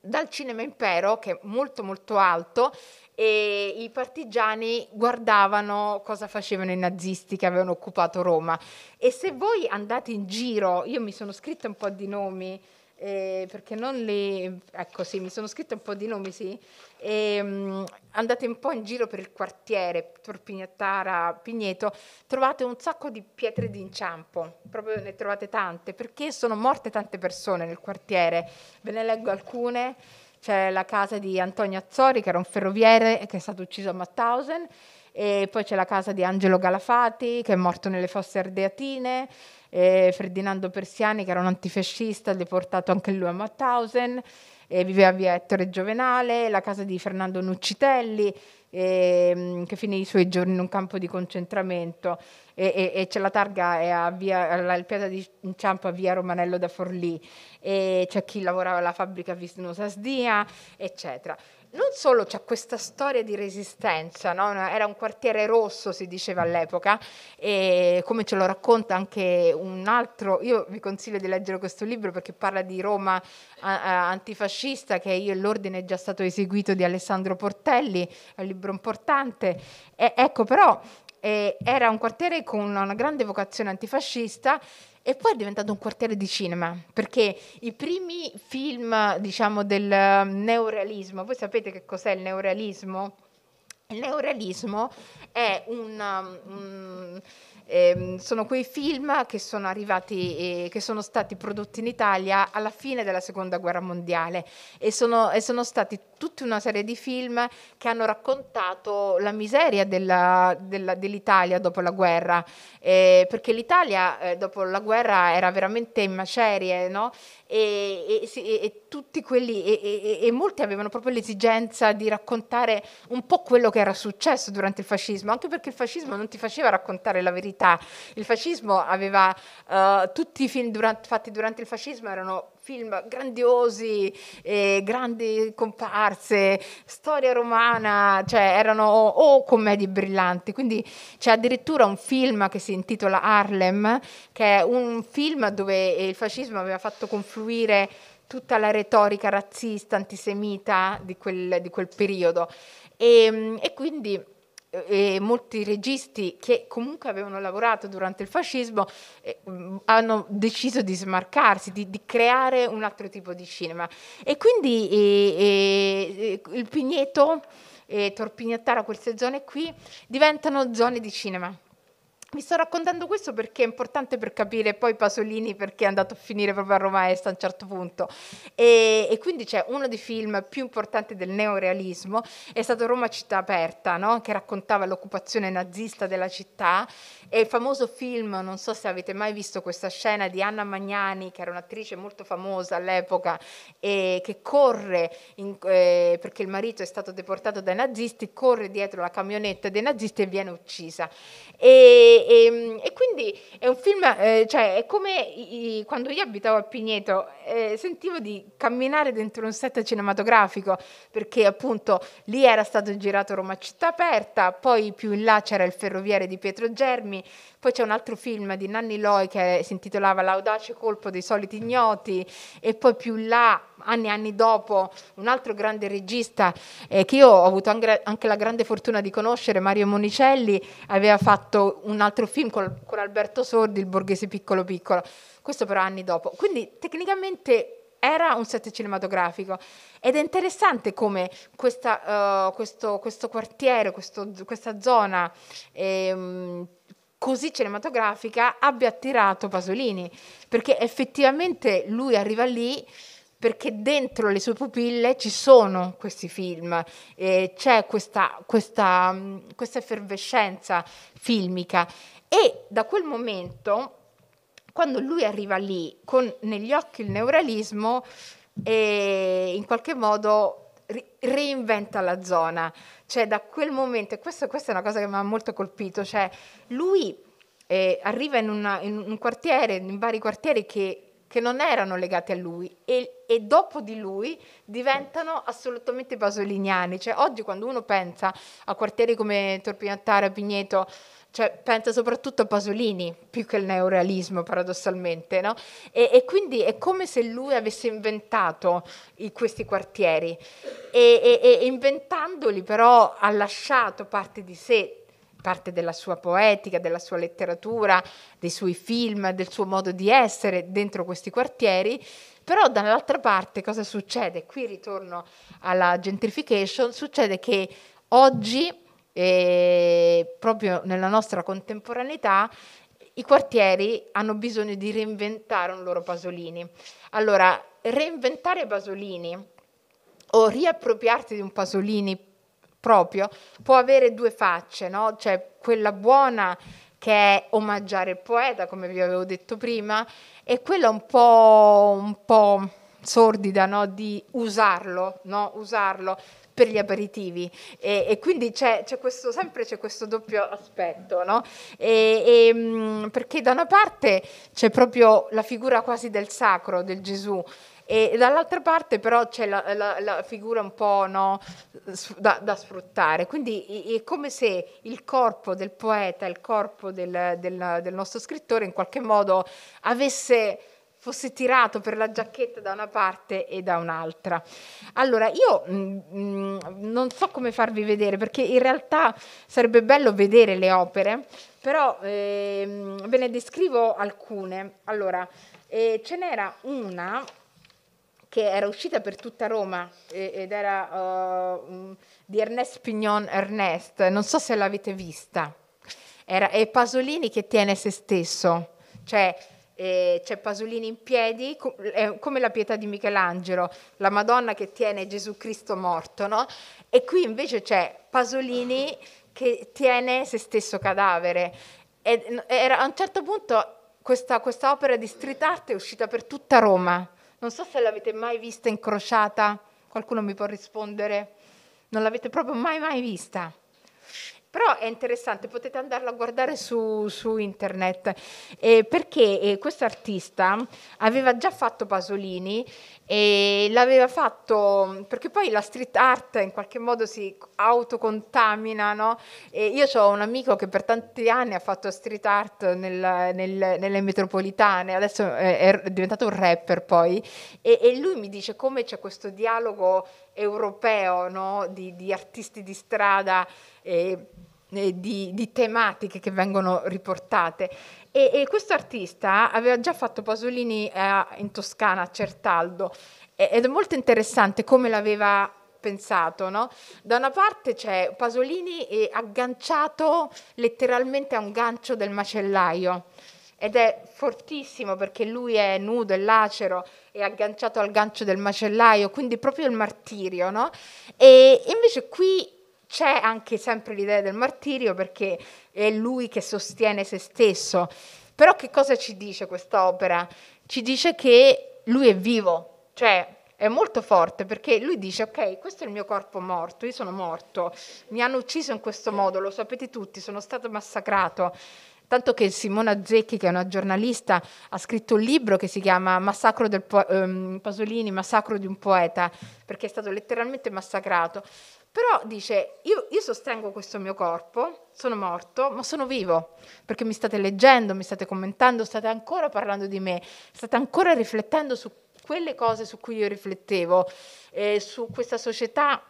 dal cinema impero che è molto molto alto e i partigiani guardavano cosa facevano i nazisti che avevano occupato Roma e se voi andate in giro, io mi sono scritta un po' di nomi eh, perché non li... ecco sì, mi sono scritto un po' di nomi, sì, e, ehm, mh, andate un po' in giro per il quartiere, Torpignattara, Pigneto, trovate un sacco di pietre d'inciampo, proprio ne trovate tante, perché sono morte tante persone nel quartiere, ve ne leggo alcune, c'è la casa di Antonio Azzori che era un ferroviere che è stato ucciso a Mauthausen, e poi c'è la casa di Angelo Galafati che è morto nelle fosse ardeatine, eh, Ferdinando Persiani che era un antifascista, deportato anche lui a Mauthausen, eh, viveva a via Ettore Giovenale, la casa di Fernando Nuccitelli eh, che finì i suoi giorni in un campo di concentramento e, e, e c'è la targa è a via, alla piazza di Ciampa via Romanello da Forlì e c'è chi lavorava alla fabbrica Visnu Sasdia eccetera non solo c'è questa storia di resistenza, no? era un quartiere rosso si diceva all'epoca e come ce lo racconta anche un altro, io vi consiglio di leggere questo libro perché parla di Roma antifascista che io e l'ordine è già stato eseguito di Alessandro Portelli, è un libro importante, e, ecco però eh, era un quartiere con una grande vocazione antifascista e poi è diventato un quartiere di cinema, perché i primi film, diciamo, del neorealismo, voi sapete che cos'è il neorealismo? Il neorealismo è un... Um, ehm, sono quei film che sono arrivati, eh, che sono stati prodotti in Italia alla fine della seconda guerra mondiale e sono, e sono stati tutta una serie di film che hanno raccontato la miseria della, della, dell'Italia dopo la guerra, eh, perché l'Italia eh, dopo la guerra era veramente in macerie, no? e, e, e tutti quelli e, e, e, molti avevano proprio l'esigenza di raccontare un po' quello che era successo durante il fascismo, anche perché il fascismo non ti faceva raccontare la verità, il fascismo aveva, uh, tutti i film durante, fatti durante il fascismo erano film grandiosi, eh, grandi comparse, storia romana, cioè erano o oh, commedie brillanti, quindi c'è addirittura un film che si intitola Harlem, che è un film dove il fascismo aveva fatto confluire tutta la retorica razzista, antisemita di quel, di quel periodo. E, e quindi eh, e molti registi che comunque avevano lavorato durante il fascismo eh, hanno deciso di smarcarsi, di, di, creare un altro tipo di cinema. E quindi eh, eh, eh il Pigneto, eh, Torpignattara, queste zone qui diventano zone di cinema. Vi sto raccontando questo perché è importante per capire poi Pasolini perché è andato a finire proprio a Roma Est a un certo punto. E, e quindi c'è uno dei film più importanti del neorealismo, è stato Roma città aperta, no? che raccontava l'occupazione nazista della città è il famoso film, non so se avete mai visto questa scena di Anna Magnani, che era un'attrice molto famosa all'epoca, e che corre, in, eh, perché il marito è stato deportato dai nazisti, corre dietro la camionetta dei nazisti e viene uccisa. E, e, ehm, e quindi è un film, eh, cioè è come i, quando io abitavo a Pigneto, eh, sentivo di camminare dentro un set cinematografico, perché appunto lì era stato girato Roma Città Aperta, poi più in là c'era il ferroviere di Pietro Germi, poi c'è un altro film di Nanni Loi che si intitolava L'audace colpo dei soliti ignoti e poi più in là, anni e anni dopo, un altro grande regista eh, che io ho avuto anche, la grande fortuna di conoscere, Mario Monicelli, aveva fatto un altro film con, con Alberto Sordi, Il borghese piccolo piccolo. Questo però anni dopo. Quindi tecnicamente era un set cinematografico ed è interessante come questa, uh, questo, questo, quartiere, questo, questa zona ehm, così cinematografica abbia attirato Pasolini, perché effettivamente lui arriva lì perché dentro le sue pupille ci sono questi film, eh, c'è questa, questa, questa effervescenza filmica e da quel momento, quando lui arriva lì con negli occhi il neuralismo, eh, in qualche modo ri- reinventa la zona. Cioè da quel momento, e questo, questa è una cosa che mi ha molto colpito, cioè lui eh, arriva in, una, in, un quartiere, in vari quartieri che, che non erano legati a lui e, e, dopo di lui diventano assolutamente pasoliniani. Cioè oggi quando uno pensa a quartieri come Torpinattara, Pigneto, cioè, pensa soprattutto a Pasolini più che al neorealismo paradossalmente, no? e, e, quindi è come se lui avesse inventato i, questi quartieri e, e, e inventandoli però ha lasciato parte di sé parte della sua poetica, della sua letteratura, dei suoi film, del suo modo di essere dentro questi quartieri. Però dall'altra parte cosa succede? Qui ritorno alla gentrification, succede che oggi e proprio nella nostra contemporaneità i quartieri hanno bisogno di reinventare un loro Pasolini. Allora, reinventare Pasolini o riappropriarti di un Pasolini proprio può avere due facce, no? Cioè quella buona che è omaggiare il poeta, come vi avevo detto prima, e quella un po', un po sordida no? di usarlo, no? usarlo per gli aperitivi e, e quindi c'è, c'è, questo, sempre c'è questo doppio aspetto, no? E, e, mm, perché da una parte c'è proprio la figura quasi del sacro del Gesù e dall'altra parte però c'è la, la, la figura un po' no, da, da, sfruttare, quindi è come se il corpo del poeta, il corpo del, del, del nostro scrittore in qualche modo avesse fosse tirato per la giacchetta da una parte e da un'altra. Allora, io mh, mm, mm, non so come farvi vedere, perché in realtà sarebbe bello vedere le opere, però eh, ve ne descrivo alcune. Allora, eh, ce n'era una che era uscita per tutta Roma eh, ed era uh, di Ernest Pignon Ernest, non so se l'avete vista. Era, è Pasolini che tiene se stesso, cioè c'è Pasolini in piedi, come la pietà di Michelangelo, la Madonna che tiene Gesù Cristo morto, no? E qui invece c'è Pasolini che tiene se stesso cadavere. E, era, a un certo punto questa, questa opera di street art è uscita per tutta Roma. Non so se l'avete mai vista incrociata, qualcuno mi può rispondere. Non l'avete proprio mai mai vista. Però è interessante, potete andarlo a guardare su, su internet, eh, perché eh, questo artista aveva già fatto Pasolini e l'aveva fatto, perché poi la street art in qualche modo si autocontamina, no? io ho un amico che per tanti anni ha fatto street art nel, nel, nelle metropolitane, adesso è, è diventato un rapper poi, e, e lui mi dice come c'è questo dialogo europeo no? di, di, artisti di strada. Eh, di, di, tematiche che vengono riportate. E, e, questo artista aveva già fatto Pasolini eh, in Toscana, a Certaldo, ed è molto interessante come l'aveva pensato, no? Da una parte c'è Pasolini agganciato letteralmente a un gancio del macellaio, ed è fortissimo perché lui è nudo, è lacero, è agganciato al gancio del macellaio, quindi proprio il martirio, no? E invece qui c'è anche sempre l'idea del martirio perché è lui che sostiene se stesso. Però che cosa ci dice questa opera? Ci dice che lui è vivo, cioè è molto forte perché lui dice ok, questo è il mio corpo morto, io sono morto, mi hanno ucciso in questo modo, lo sapete tutti, sono stato massacrato, tanto che Simona Zecchi, che è una giornalista, ha scritto un libro che si chiama Massacro del po- ehm, Pasolini, Massacro di un poeta, perché è stato letteralmente massacrato. Però dice, io, io, sostengo questo mio corpo, sono morto, ma sono vivo, perché mi state leggendo, mi state commentando, state ancora parlando di me, state ancora riflettendo su quelle cose su cui io riflettevo, eh, su questa società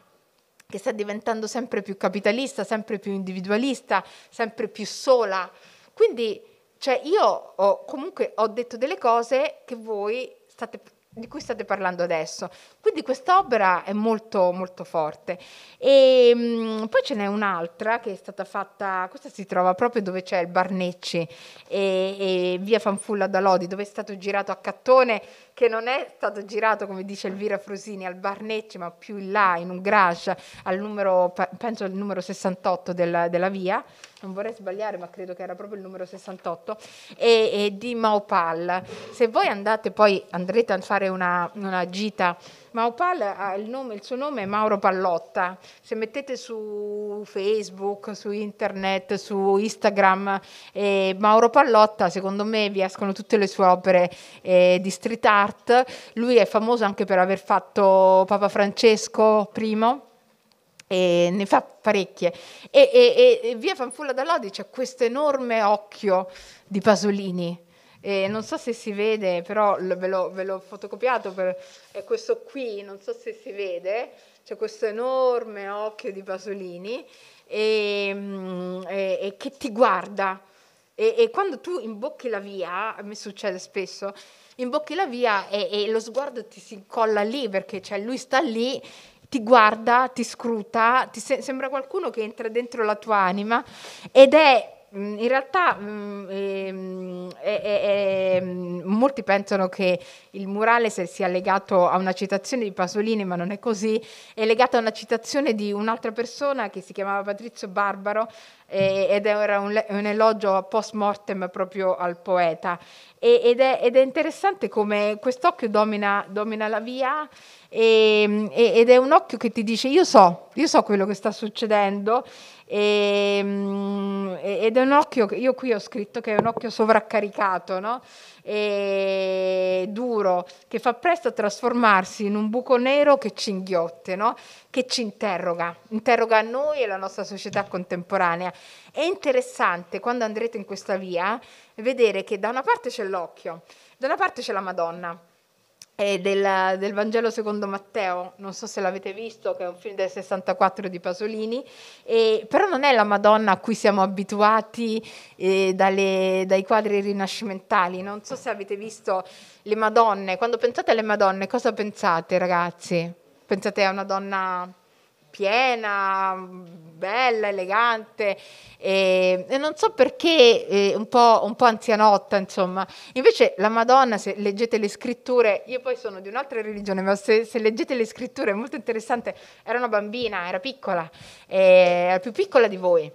che sta diventando sempre più capitalista, sempre più individualista, sempre più sola. Quindi, cioè, io ho, comunque ho detto delle cose che voi state di cui state parlando adesso. Quindi quest'opera è molto molto forte. E ehm, mh, poi ce n'è un'altra che è stata fatta, questa si trova proprio dove c'è il Barnecci e, eh, e via Fanfulla da Lodi, dove è stato girato a Cattone che non è stato girato, come dice Elvira Frusini, al Barnecci, ma più in là, in un garage, al numero, penso al numero 68 della, della via, non vorrei sbagliare, ma credo che era proprio il numero 68, e, e di Maopal. Se voi andate poi, andrete a fare una, una gita Maopal ha il, nome, il suo nome è Mauro Pallotta. Se mettete su Facebook, su internet, su Instagram eh, Mauro Pallotta, secondo me vi escono tutte le sue opere eh, di street art. Lui è famoso anche per aver fatto Papa Francesco I e ne fa parecchie. E, e, e, via Fanfulla da Lodi c'è questo enorme occhio di Pasolini e non so se si vede, però ve l'ho, ve l'ho fotocopiato, per, è questo qui, non so se si vede, c'è questo enorme occhio di Pasolini e, mm, e, e che ti guarda. E, e, quando tu imbocchi la via, a me succede spesso, imbocchi la via e, lo sguardo ti si incolla lì perché cioè, lui sta lì, ti guarda, ti scruta, ti se- sembra qualcuno che entra dentro la tua anima ed è in realtà mh, eh, eh, molti pensano che il murale sia legato a una citazione di Pasolini, ma non è così, è legato a una citazione di un'altra persona che si chiamava Patrizio Barbaro eh, ed era un, un elogio post mortem proprio al poeta. E, ed, è, ed, è, interessante come quest'occhio domina, domina la via ehm, e, ed è un occhio che ti dice io so, io so quello che sta succedendo Ehm, e, ed è un occhio, io qui ho scritto che è un occhio sovraccaricato, no? e duro, che fa presto a trasformarsi in un buco nero che ci inghiotte, no? che ci interroga, interroga noi e la nostra società contemporanea. È interessante quando andrete in questa via vedere che da una parte c'è l'occhio, da una parte c'è la Madonna, è del, del, Vangelo secondo Matteo, non so se l'avete visto, che è un film del 64 di Pasolini, e, però non è la Madonna a cui siamo abituati eh, dalle, dai quadri rinascimentali, non so se avete visto le Madonne, quando pensate alle Madonne cosa pensate ragazzi? Pensate a una donna piena, bella, elegante e, e non so perché eh, un po', un, po', anzianotta insomma. Invece la Madonna, se leggete le scritture, io poi sono di un'altra religione, ma se, se leggete le scritture è molto interessante, era una bambina, era piccola, era più piccola di voi.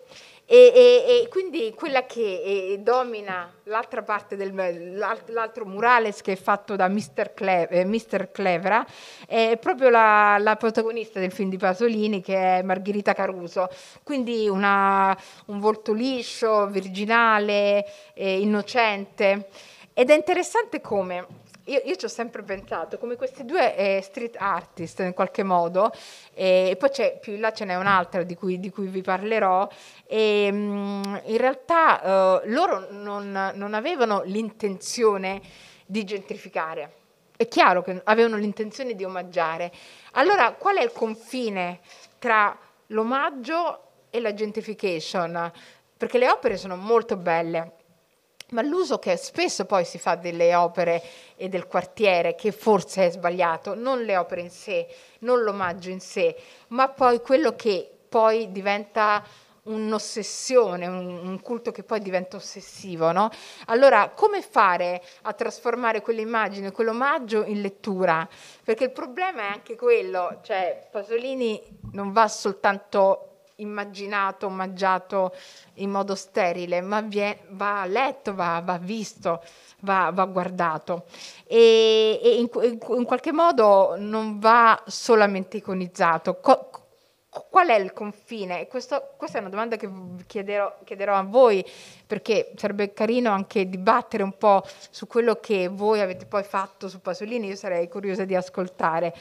E, e, e, quindi quella che eh, domina l'altra parte l'altro murales che è fatto da Mr. Cle, eh, Mr. Clevra è proprio la, la, protagonista del film di Pasolini che è Margherita Caruso. Quindi una, un volto liscio, virginale, eh, innocente. Ed è interessante come io, io, ci ho sempre pensato come questi due eh, street artist in qualche modo, e poi c'è, più in là ce n'è un'altra di cui, di cui vi parlerò, e, mh, mm, in realtà eh, loro non, non avevano l'intenzione di gentrificare. È chiaro che avevano l'intenzione di omaggiare. Allora, qual è il confine tra l'omaggio e la gentrification? Perché le opere sono molto belle, ma l'uso che spesso poi si fa delle opere e del quartiere, che forse è sbagliato, non le opere in sé, non l'omaggio in sé, ma poi quello che poi diventa un'ossessione, un, un, culto che poi diventa ossessivo, no? Allora, come fare a trasformare quell'immagine, quell'omaggio in lettura? Perché il problema è anche quello, cioè Pasolini non va soltanto immaginato, mangiato in modo sterile, ma viene, va letto, va, va visto, va, va, guardato e, e in, in, qualche modo non va solamente iconizzato. Co, qual è il confine? Questo, questa è una domanda che chiederò, chiederò a voi perché sarebbe carino anche dibattere un po' su quello che voi avete poi fatto su Pasolini, io sarei curiosa di ascoltare.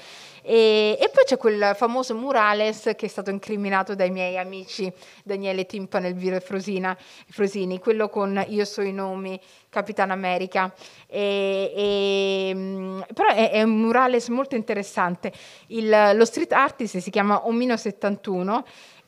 E, e poi c'è quel famoso murales che è stato incriminato dai miei amici Daniele Timpan e Elvira Frosina, Frosini, quello con Io so i nomi, Capitan America. E, e, mm, però è, è, un murales molto interessante. Il, lo street artist si chiama Omino 71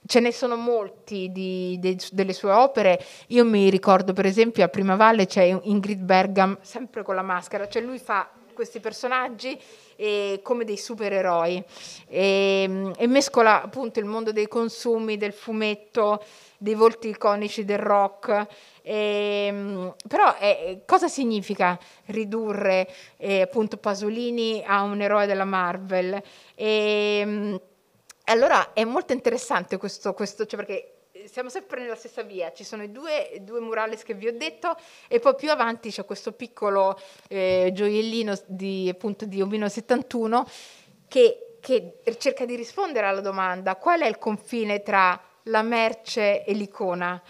ce ne sono molti di, de, delle sue opere. Io mi ricordo, per esempio, a Prima Valle c'è Ingrid Bergam, sempre con la maschera, cioè lui fa questi personaggi eh, come dei supereroi e, ehm, e, mescola appunto il mondo dei consumi, del fumetto, dei volti iconici del rock. E, ehm, però eh, cosa significa ridurre eh, appunto Pasolini a un eroe della Marvel? E, ehm, allora è molto interessante questo, questo cioè perché eh, siamo sempre nella stessa via, ci sono i due, due murales che vi ho detto e poi più avanti c'è questo piccolo eh, gioiellino di, appunto di Omino 71 che, che cerca di rispondere alla domanda qual è il confine tra la merce e l'icona?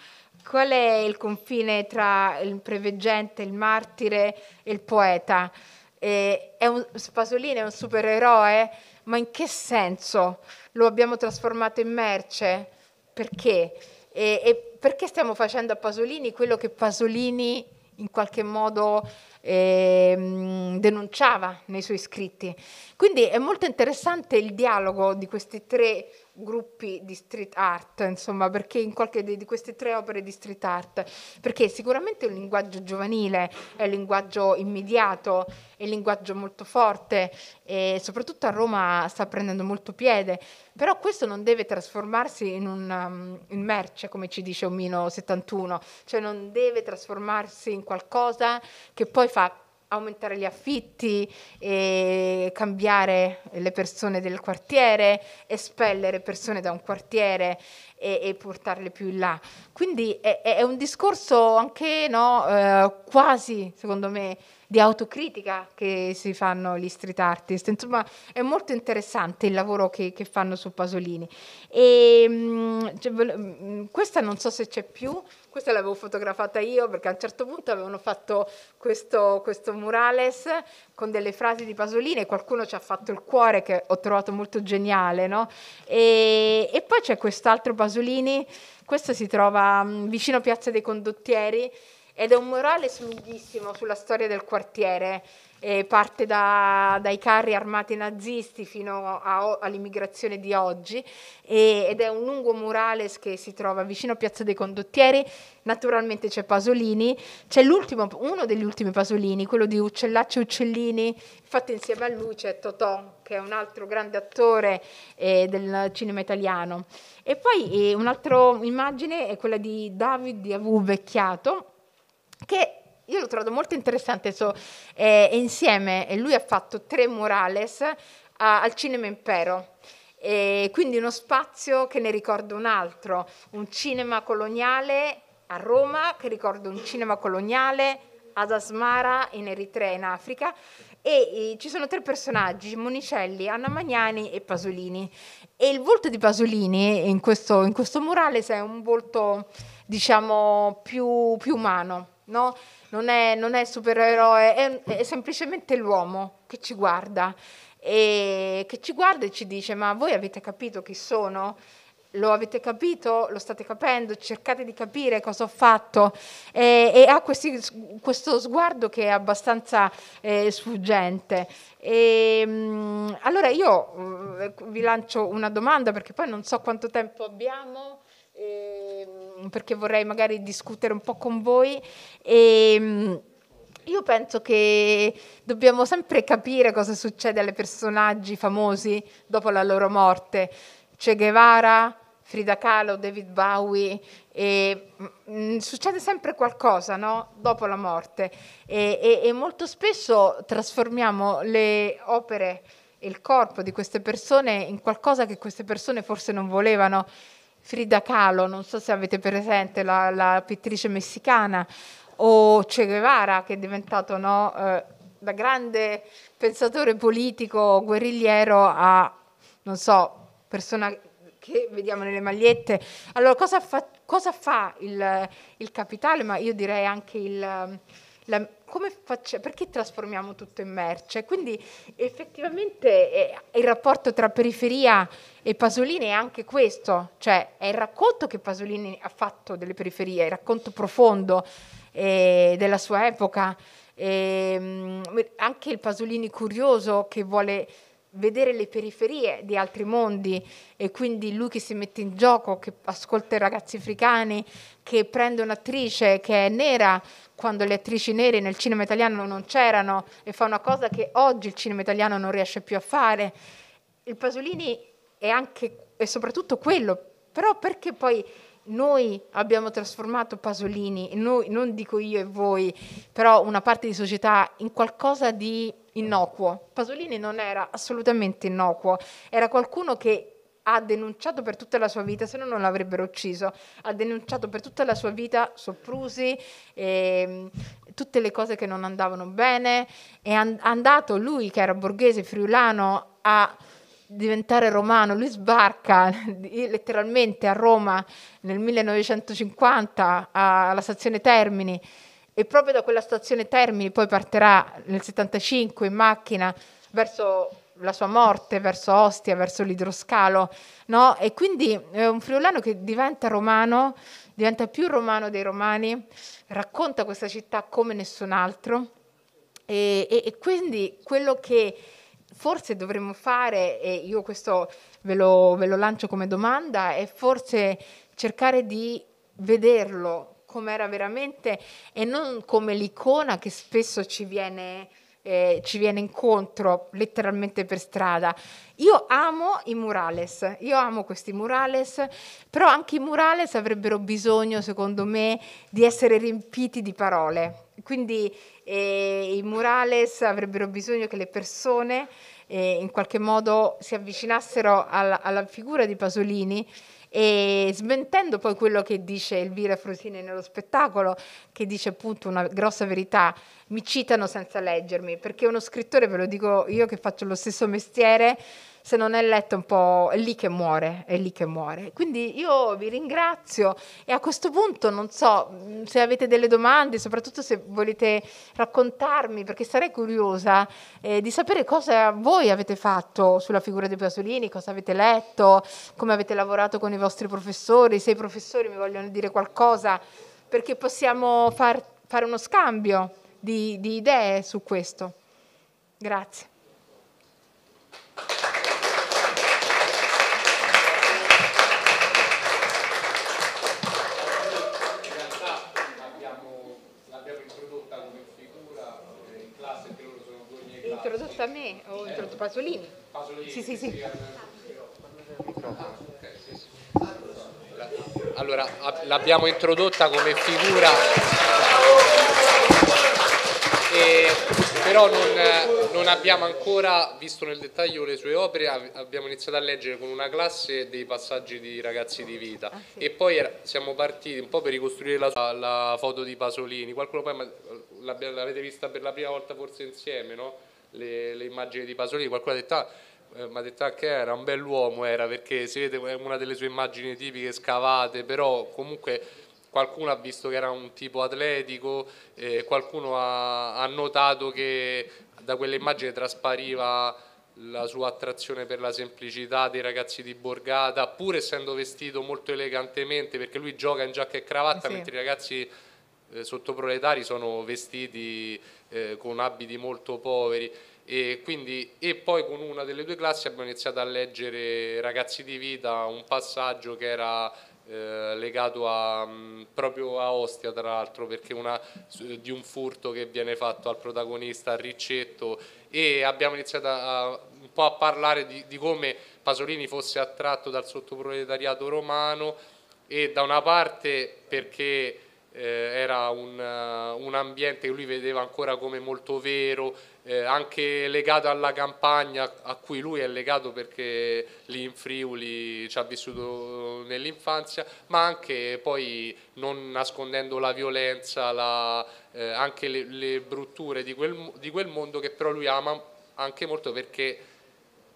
Qual è il confine tra il preveggente, il martire e il poeta? Eh, è un Pasolini è un supereroe? ma in che senso lo abbiamo trasformato in merce? Perché? E, e perché stiamo facendo a Pasolini quello che Pasolini in qualche modo eh, denunciava nei suoi scritti. Quindi è molto interessante il dialogo di questi tre gruppi di street art, insomma, perché in qualche di queste tre opere di street art, perché sicuramente è un linguaggio giovanile, è un linguaggio immediato, è un linguaggio molto forte e soprattutto a Roma sta prendendo molto piede, però questo non deve trasformarsi in, un, um, in merce, come ci dice Omino 71, cioè non deve trasformarsi in qualcosa che poi fa aumentare gli affitti, cambiare le persone del quartiere, espellere persone da un quartiere e, e portarle più in là. Quindi è, è un discorso anche no, eh, quasi, secondo me, di autocritica che si fanno gli street artist. Insomma, è molto interessante il lavoro che, che fanno su Pasolini. E, ehm, cioè, mm, mm, questa non so se c'è più, questa l'avevo fotografata io perché a un certo punto avevano fatto questo, questo murales con delle frasi di Pasolini e qualcuno ci ha fatto il cuore che ho trovato molto geniale, no? E, e poi c'è quest'altro Pasolini, questo si trova mm, vicino Piazza dei Condottieri ed è un murales lunghissimo sulla storia del quartiere eh, parte da, dai carri armati nazisti fino a, all'immigrazione di oggi e, ed è un lungo murales che si trova vicino a Piazza dei Condottieri, naturalmente c'è Pasolini, c'è uno degli ultimi Pasolini, quello di Uccellacci e Uccellini, infatti insieme a lui c'è Totò che è un altro grande attore eh, del cinema italiano. E poi eh, un'altra immagine è quella di David di Avu Vecchiato che io lo trovo molto interessante, so, eh, insieme lui ha fatto tre murales a, al Cinema Impero. E quindi uno spazio che ne ricorda un altro, un cinema coloniale a Roma che ricorda un cinema coloniale ad Asmara in Eritrea in Africa e, e ci sono tre personaggi, Monicelli, Anna Magnani e Pasolini e il volto di Pasolini in questo, in questo murales è un volto diciamo più, più umano, no? non è, non è supereroe, è, è semplicemente l'uomo che ci guarda e che ci guarda e ci dice ma voi avete capito chi sono? lo avete capito, lo state capendo, cercate di capire cosa ho fatto e, e ha questi, questo sguardo che è abbastanza eh, sfuggente. E, ehm, allora io mm, vi lancio una domanda perché poi non so quanto tempo abbiamo. E... Eh, perché vorrei magari discutere un po' con voi. E, ehm, io penso che dobbiamo sempre capire cosa succede alle personaggi famosi dopo la loro morte. Che Guevara, Frida Kahlo, David Bowie, e, mh, mm, succede sempre qualcosa no? dopo la morte e, e, e molto spesso trasformiamo le opere e il corpo di queste persone in qualcosa che queste persone forse non volevano. Frida Kahlo, non so se avete presente la, la pittrice messicana, o Che Guevara che è diventato no, eh, da grande pensatore politico, guerrigliero a, non so, persona che vediamo nelle magliette. Allora cosa fa, cosa fa il, il, capitale, ma io direi anche il la, come facciamo, perché trasformiamo tutto in merce? Quindi effettivamente eh, il rapporto tra periferia e Pasolini è anche questo, cioè è il racconto che Pasolini ha fatto delle periferie, il racconto profondo eh, della sua epoca, eh, anche il Pasolini curioso che vuole vedere le periferie di altri mondi e quindi lui che si mette in gioco, che ascolta i ragazzi africani, che prende un'attrice che è nera quando le attrici nere nel cinema italiano non c'erano e fa una cosa che oggi il cinema italiano non riesce più a fare. Il Pasolini è anche e soprattutto quello, però perché poi noi abbiamo trasformato Pasolini, noi, non dico io e voi, però una parte di società in qualcosa di innocuo. Pasolini non era assolutamente innocuo, era qualcuno che ha denunciato per tutta la sua vita, se no non l'avrebbero ucciso, ha denunciato per tutta la sua vita soprusi, eh, tutte le cose che non andavano bene, è andato lui che era borghese, friulano, a diventare romano, lui sbarca letteralmente a Roma nel 1950 alla stazione Termini e proprio da quella stazione Termini poi partirà nel 75 in macchina verso la sua morte, verso Ostia, verso l'idroscalo, no? E quindi è un friulano che diventa romano, diventa più romano dei romani, racconta questa città come nessun altro e, e, e quindi quello che forse dovremmo fare, e io questo ve lo, ve lo lancio come domanda, è forse cercare di vederlo com'era veramente e non come l'icona che spesso ci viene, eh, ci viene incontro letteralmente per strada. Io amo i murales, io amo questi murales, però anche i murales avrebbero bisogno, secondo me, di essere riempiti di parole. Quindi eh, i murales avrebbero bisogno che le persone eh, in qualche modo si avvicinassero alla, alla figura di Pasolini e smentendo poi quello che dice Elvira Frusini nello spettacolo, che dice appunto una grossa verità, mi citano senza leggermi, perché uno scrittore, ve lo dico io che faccio lo stesso mestiere, se non è letto un po' è lì che muore, è lì che muore. Quindi io vi ringrazio e a questo punto non so mm, se avete delle domande, soprattutto se volete raccontarmi, perché sarei curiosa eh, di sapere cosa voi avete fatto sulla figura di Pasolini, cosa avete letto, come avete lavorato con i vostri professori, se i professori mi vogliono dire qualcosa, perché possiamo far, fare uno scambio di, di idee su questo. Grazie. oltre a me, oltre introdotto Pasolini. Pasolini. Sì, sì, sì. Allora, l'abbiamo introdotta come figura, e, però non, non, abbiamo ancora visto nel dettaglio le sue opere, abbiamo iniziato a leggere con una classe dei passaggi di Ragazzi di Vita ah, sì. e poi siamo partiti un po' per ricostruire la, la foto di Pasolini, qualcuno poi l'avete vista per la prima volta forse insieme, no? le, le immagini di Pasolini, qualcuno ha detto, ah, eh, mi ha detto ah, che era un bell'uomo era perché si vede una delle sue immagini tipiche scavate però comunque qualcuno ha visto che era un tipo atletico eh, qualcuno ha, ha, notato che da quell'immagine traspariva la sua attrazione per la semplicità dei ragazzi di Borgata pur essendo vestito molto elegantemente perché lui gioca in giacca e cravatta eh sì. mentre i ragazzi eh, sottoproletari sono vestiti eh, con abiti molto poveri e, quindi, e poi con una delle due classi abbiamo iniziato a leggere Ragazzi di Vita, un passaggio che era eh, legato a, mh, mm, proprio a Ostia tra l'altro perché una, di un furto che viene fatto al protagonista a Riccetto e abbiamo iniziato a, un po' a parlare di, di come Pasolini fosse attratto dal sottoproletariato romano e da una parte perché eh, era un, eh, un, ambiente che lui vedeva ancora come molto vero, eh, anche legato alla campagna a cui lui è legato perché lì in Friuli ci ha vissuto nell'infanzia, ma anche poi non nascondendo la violenza, la, eh, anche le, le brutture di quel, di quel mondo che però lui ama anche molto perché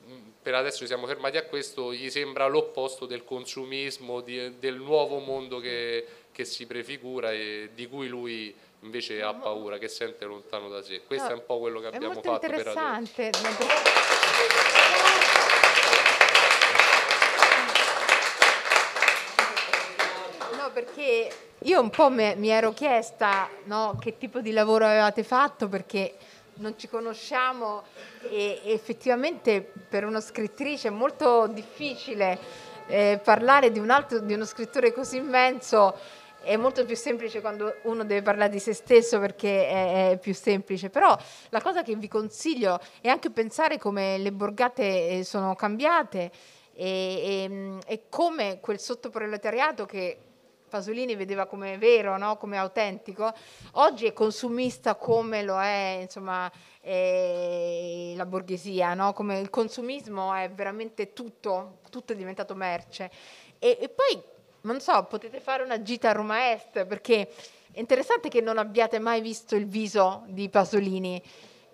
mm, per adesso ci siamo fermati a questo, gli sembra l'opposto del consumismo, di, del nuovo mondo che, che si prefigura e di cui lui invece ha paura, che sente lontano da sé. Questo no, è un po' quello che abbiamo fatto per adesso. È molto interessante. perché io un po' me, mi ero chiesta no, che tipo di lavoro avevate fatto perché non ci conosciamo e effettivamente per una scrittrice è molto difficile eh, parlare di, un altro, di uno scrittore così immenso è molto più semplice quando uno deve parlare di se stesso perché è, è, più semplice, però la cosa che vi consiglio è anche pensare come le borgate eh, sono cambiate e, e, mm, e come quel sottoproletariato che Pasolini vedeva come vero, no? come autentico, oggi è consumista come lo è insomma, eh, la borghesia, no? come il consumismo è veramente tutto, tutto è diventato merce. e, e poi non so, potete fare una gita a Roma Est perché è interessante che non abbiate mai visto il viso di Pasolini.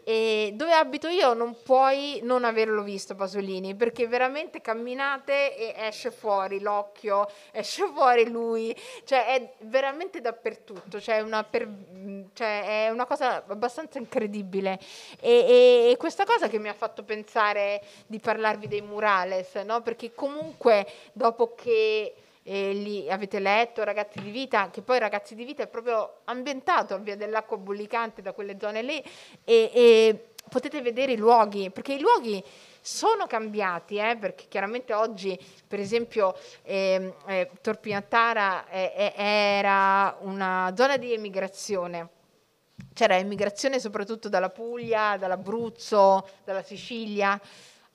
E dove abito io non puoi non averlo visto Pasolini perché veramente camminate e esce fuori l'occhio, esce fuori lui, cioè è veramente dappertutto, cioè, una per, cioè è una cosa abbastanza incredibile e, e, questa cosa che mi ha fatto pensare di parlarvi dei murales, no? perché comunque dopo che e lì avete letto Ragazzi di Vita, che poi Ragazzi di Vita è proprio ambientato a Via dell'Acqua Bullicante da quelle zone lì e, e potete vedere i luoghi, perché i luoghi sono cambiati, eh, perché chiaramente oggi, per esempio, ehm, eh, eh, Torpinattara era una zona di emigrazione. C'era emigrazione soprattutto dalla Puglia, dall'Abruzzo, dalla Sicilia.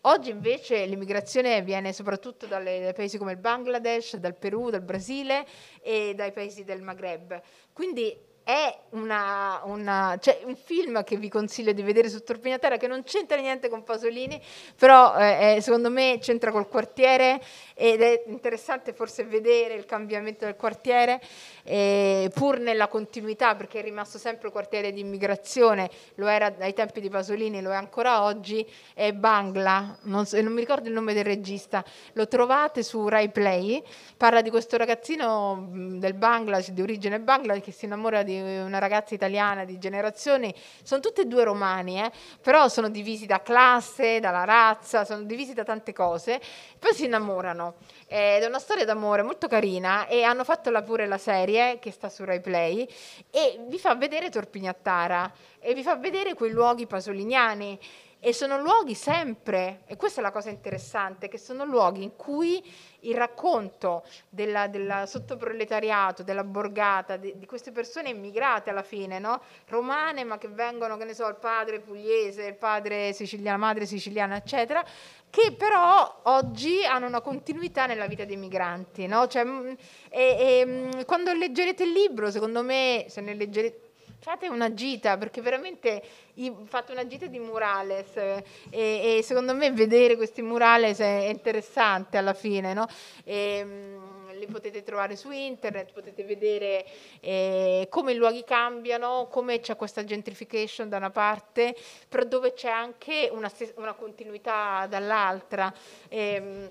Oggi invece l'immigrazione viene soprattutto dalle, dai paesi come il Bangladesh, dal Perù, dal Brasile e dai paesi del Maghreb. Quindi è una, una, cioè un film che vi consiglio di vedere su Torpina Terra che non c'entra niente con Pasolini, però eh, secondo me c'entra col quartiere ed è interessante forse vedere il cambiamento del quartiere, eh, pur nella continuità, perché è rimasto sempre un quartiere di immigrazione, lo era dai tempi di Pasolini, lo è ancora oggi, è Bangla, non, so, non mi ricordo il nome del regista, lo trovate su Rai Play, parla di questo ragazzino mm, del Bangla, di origine Bangla, che si innamora di una ragazza italiana di generazioni, sono tutti e due romani, eh, però sono divisi da classe, dalla razza, sono divisi da tante cose, poi si innamorano italiano ed è una storia d'amore molto carina e hanno fatto la pure la serie che sta su RaiPlay e vi fa vedere Torpignattara e vi fa vedere quei luoghi pasoliniani e sono luoghi sempre, e questa è la cosa interessante, che sono luoghi in cui il racconto del della sottoproletariato, della borgata, di, di, queste persone immigrate alla fine, no? romane ma che vengono, che ne so, il padre pugliese, il padre siciliano, la madre siciliana, eccetera, che però oggi hanno una continuità nella vita dei migranti. No? Cioè, mm, e, e, mm, quando leggerete il libro, secondo me, se ne leggerete fate una gita perché veramente fate una gita di murales eh, e, e secondo me vedere questi murales è interessante alla fine no? e, ehm, li potete trovare su internet, potete vedere eh, come i luoghi cambiano, come c'è questa gentrification da una parte, però dove c'è anche una, una continuità dall'altra. Eh,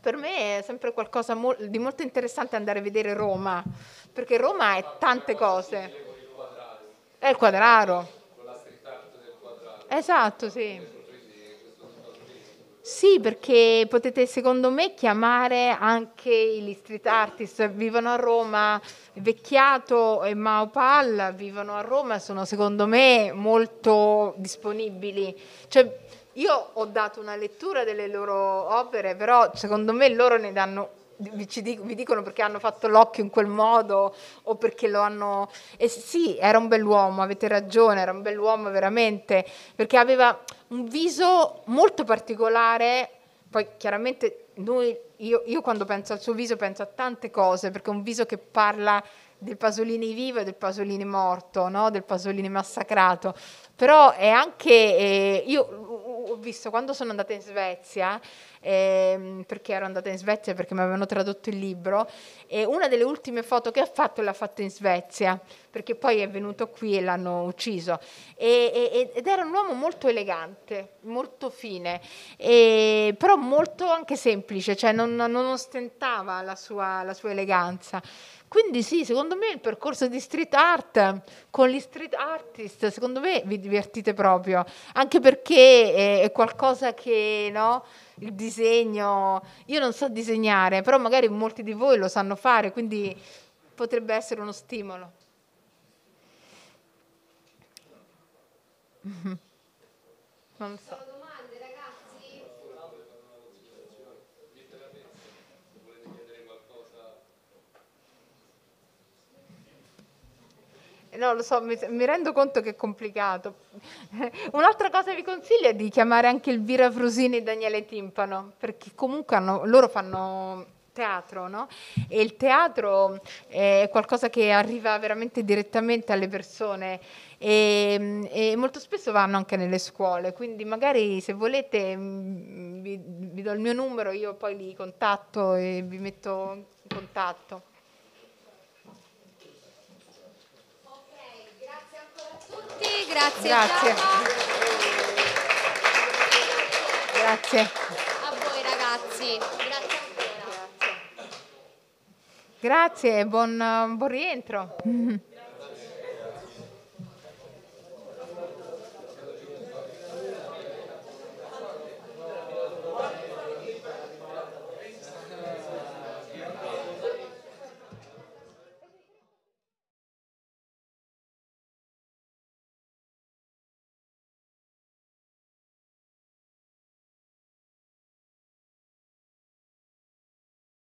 per me è sempre qualcosa mo di molto interessante andare a vedere Roma, perché Roma è tante cose. È il quadraro. Esatto, sì. Sì, perché potete secondo me chiamare anche gli street artist, vivono a Roma, Vecchiato e Mao vivono a Roma, sono secondo me molto disponibili. Cioè, io ho dato una lettura delle loro opere, però secondo me loro ne danno vi, dico, vi, dicono perché hanno fatto l'occhio in quel modo o perché lo hanno... E sì, era un bell'uomo, avete ragione, era un bell'uomo veramente, perché aveva un viso molto particolare, poi chiaramente noi, io, io quando penso al suo viso penso a tante cose, perché è un viso che parla del Pasolini vivo e del Pasolini morto, no? del Pasolini massacrato, però è anche, eh, io ho visto quando sono andata in Svezia, ehm, perché ero andata in Svezia perché mi avevano tradotto il libro, e una delle ultime foto che ha fatto l'ha fatta in Svezia, perché poi è venuto qui e l'hanno ucciso. E, e, ed era un uomo molto elegante, molto fine, e, però molto anche semplice, cioè non, non ostentava la sua, la sua eleganza. Quindi sì, secondo me il percorso di street art con gli street artist, secondo me vi divertite proprio, anche perché è qualcosa che no, il disegno, io non so disegnare, però magari molti di voi lo sanno fare, quindi potrebbe essere uno stimolo. Non so. No, lo so, mi, mi, rendo conto che è complicato. Un'altra cosa vi consiglio è di chiamare anche Elvira Frusini e Daniele Timpano, perché comunque hanno, loro fanno teatro, no? E il teatro eh, è qualcosa che arriva veramente direttamente alle persone e, e molto spesso vanno anche nelle scuole, quindi magari se volete mm, vi, vi do il mio numero, io poi li contatto e vi metto in contatto. grazie. Grazie. Grazie. A voi ragazzi, grazie ancora. Grazie, buon, buon rientro.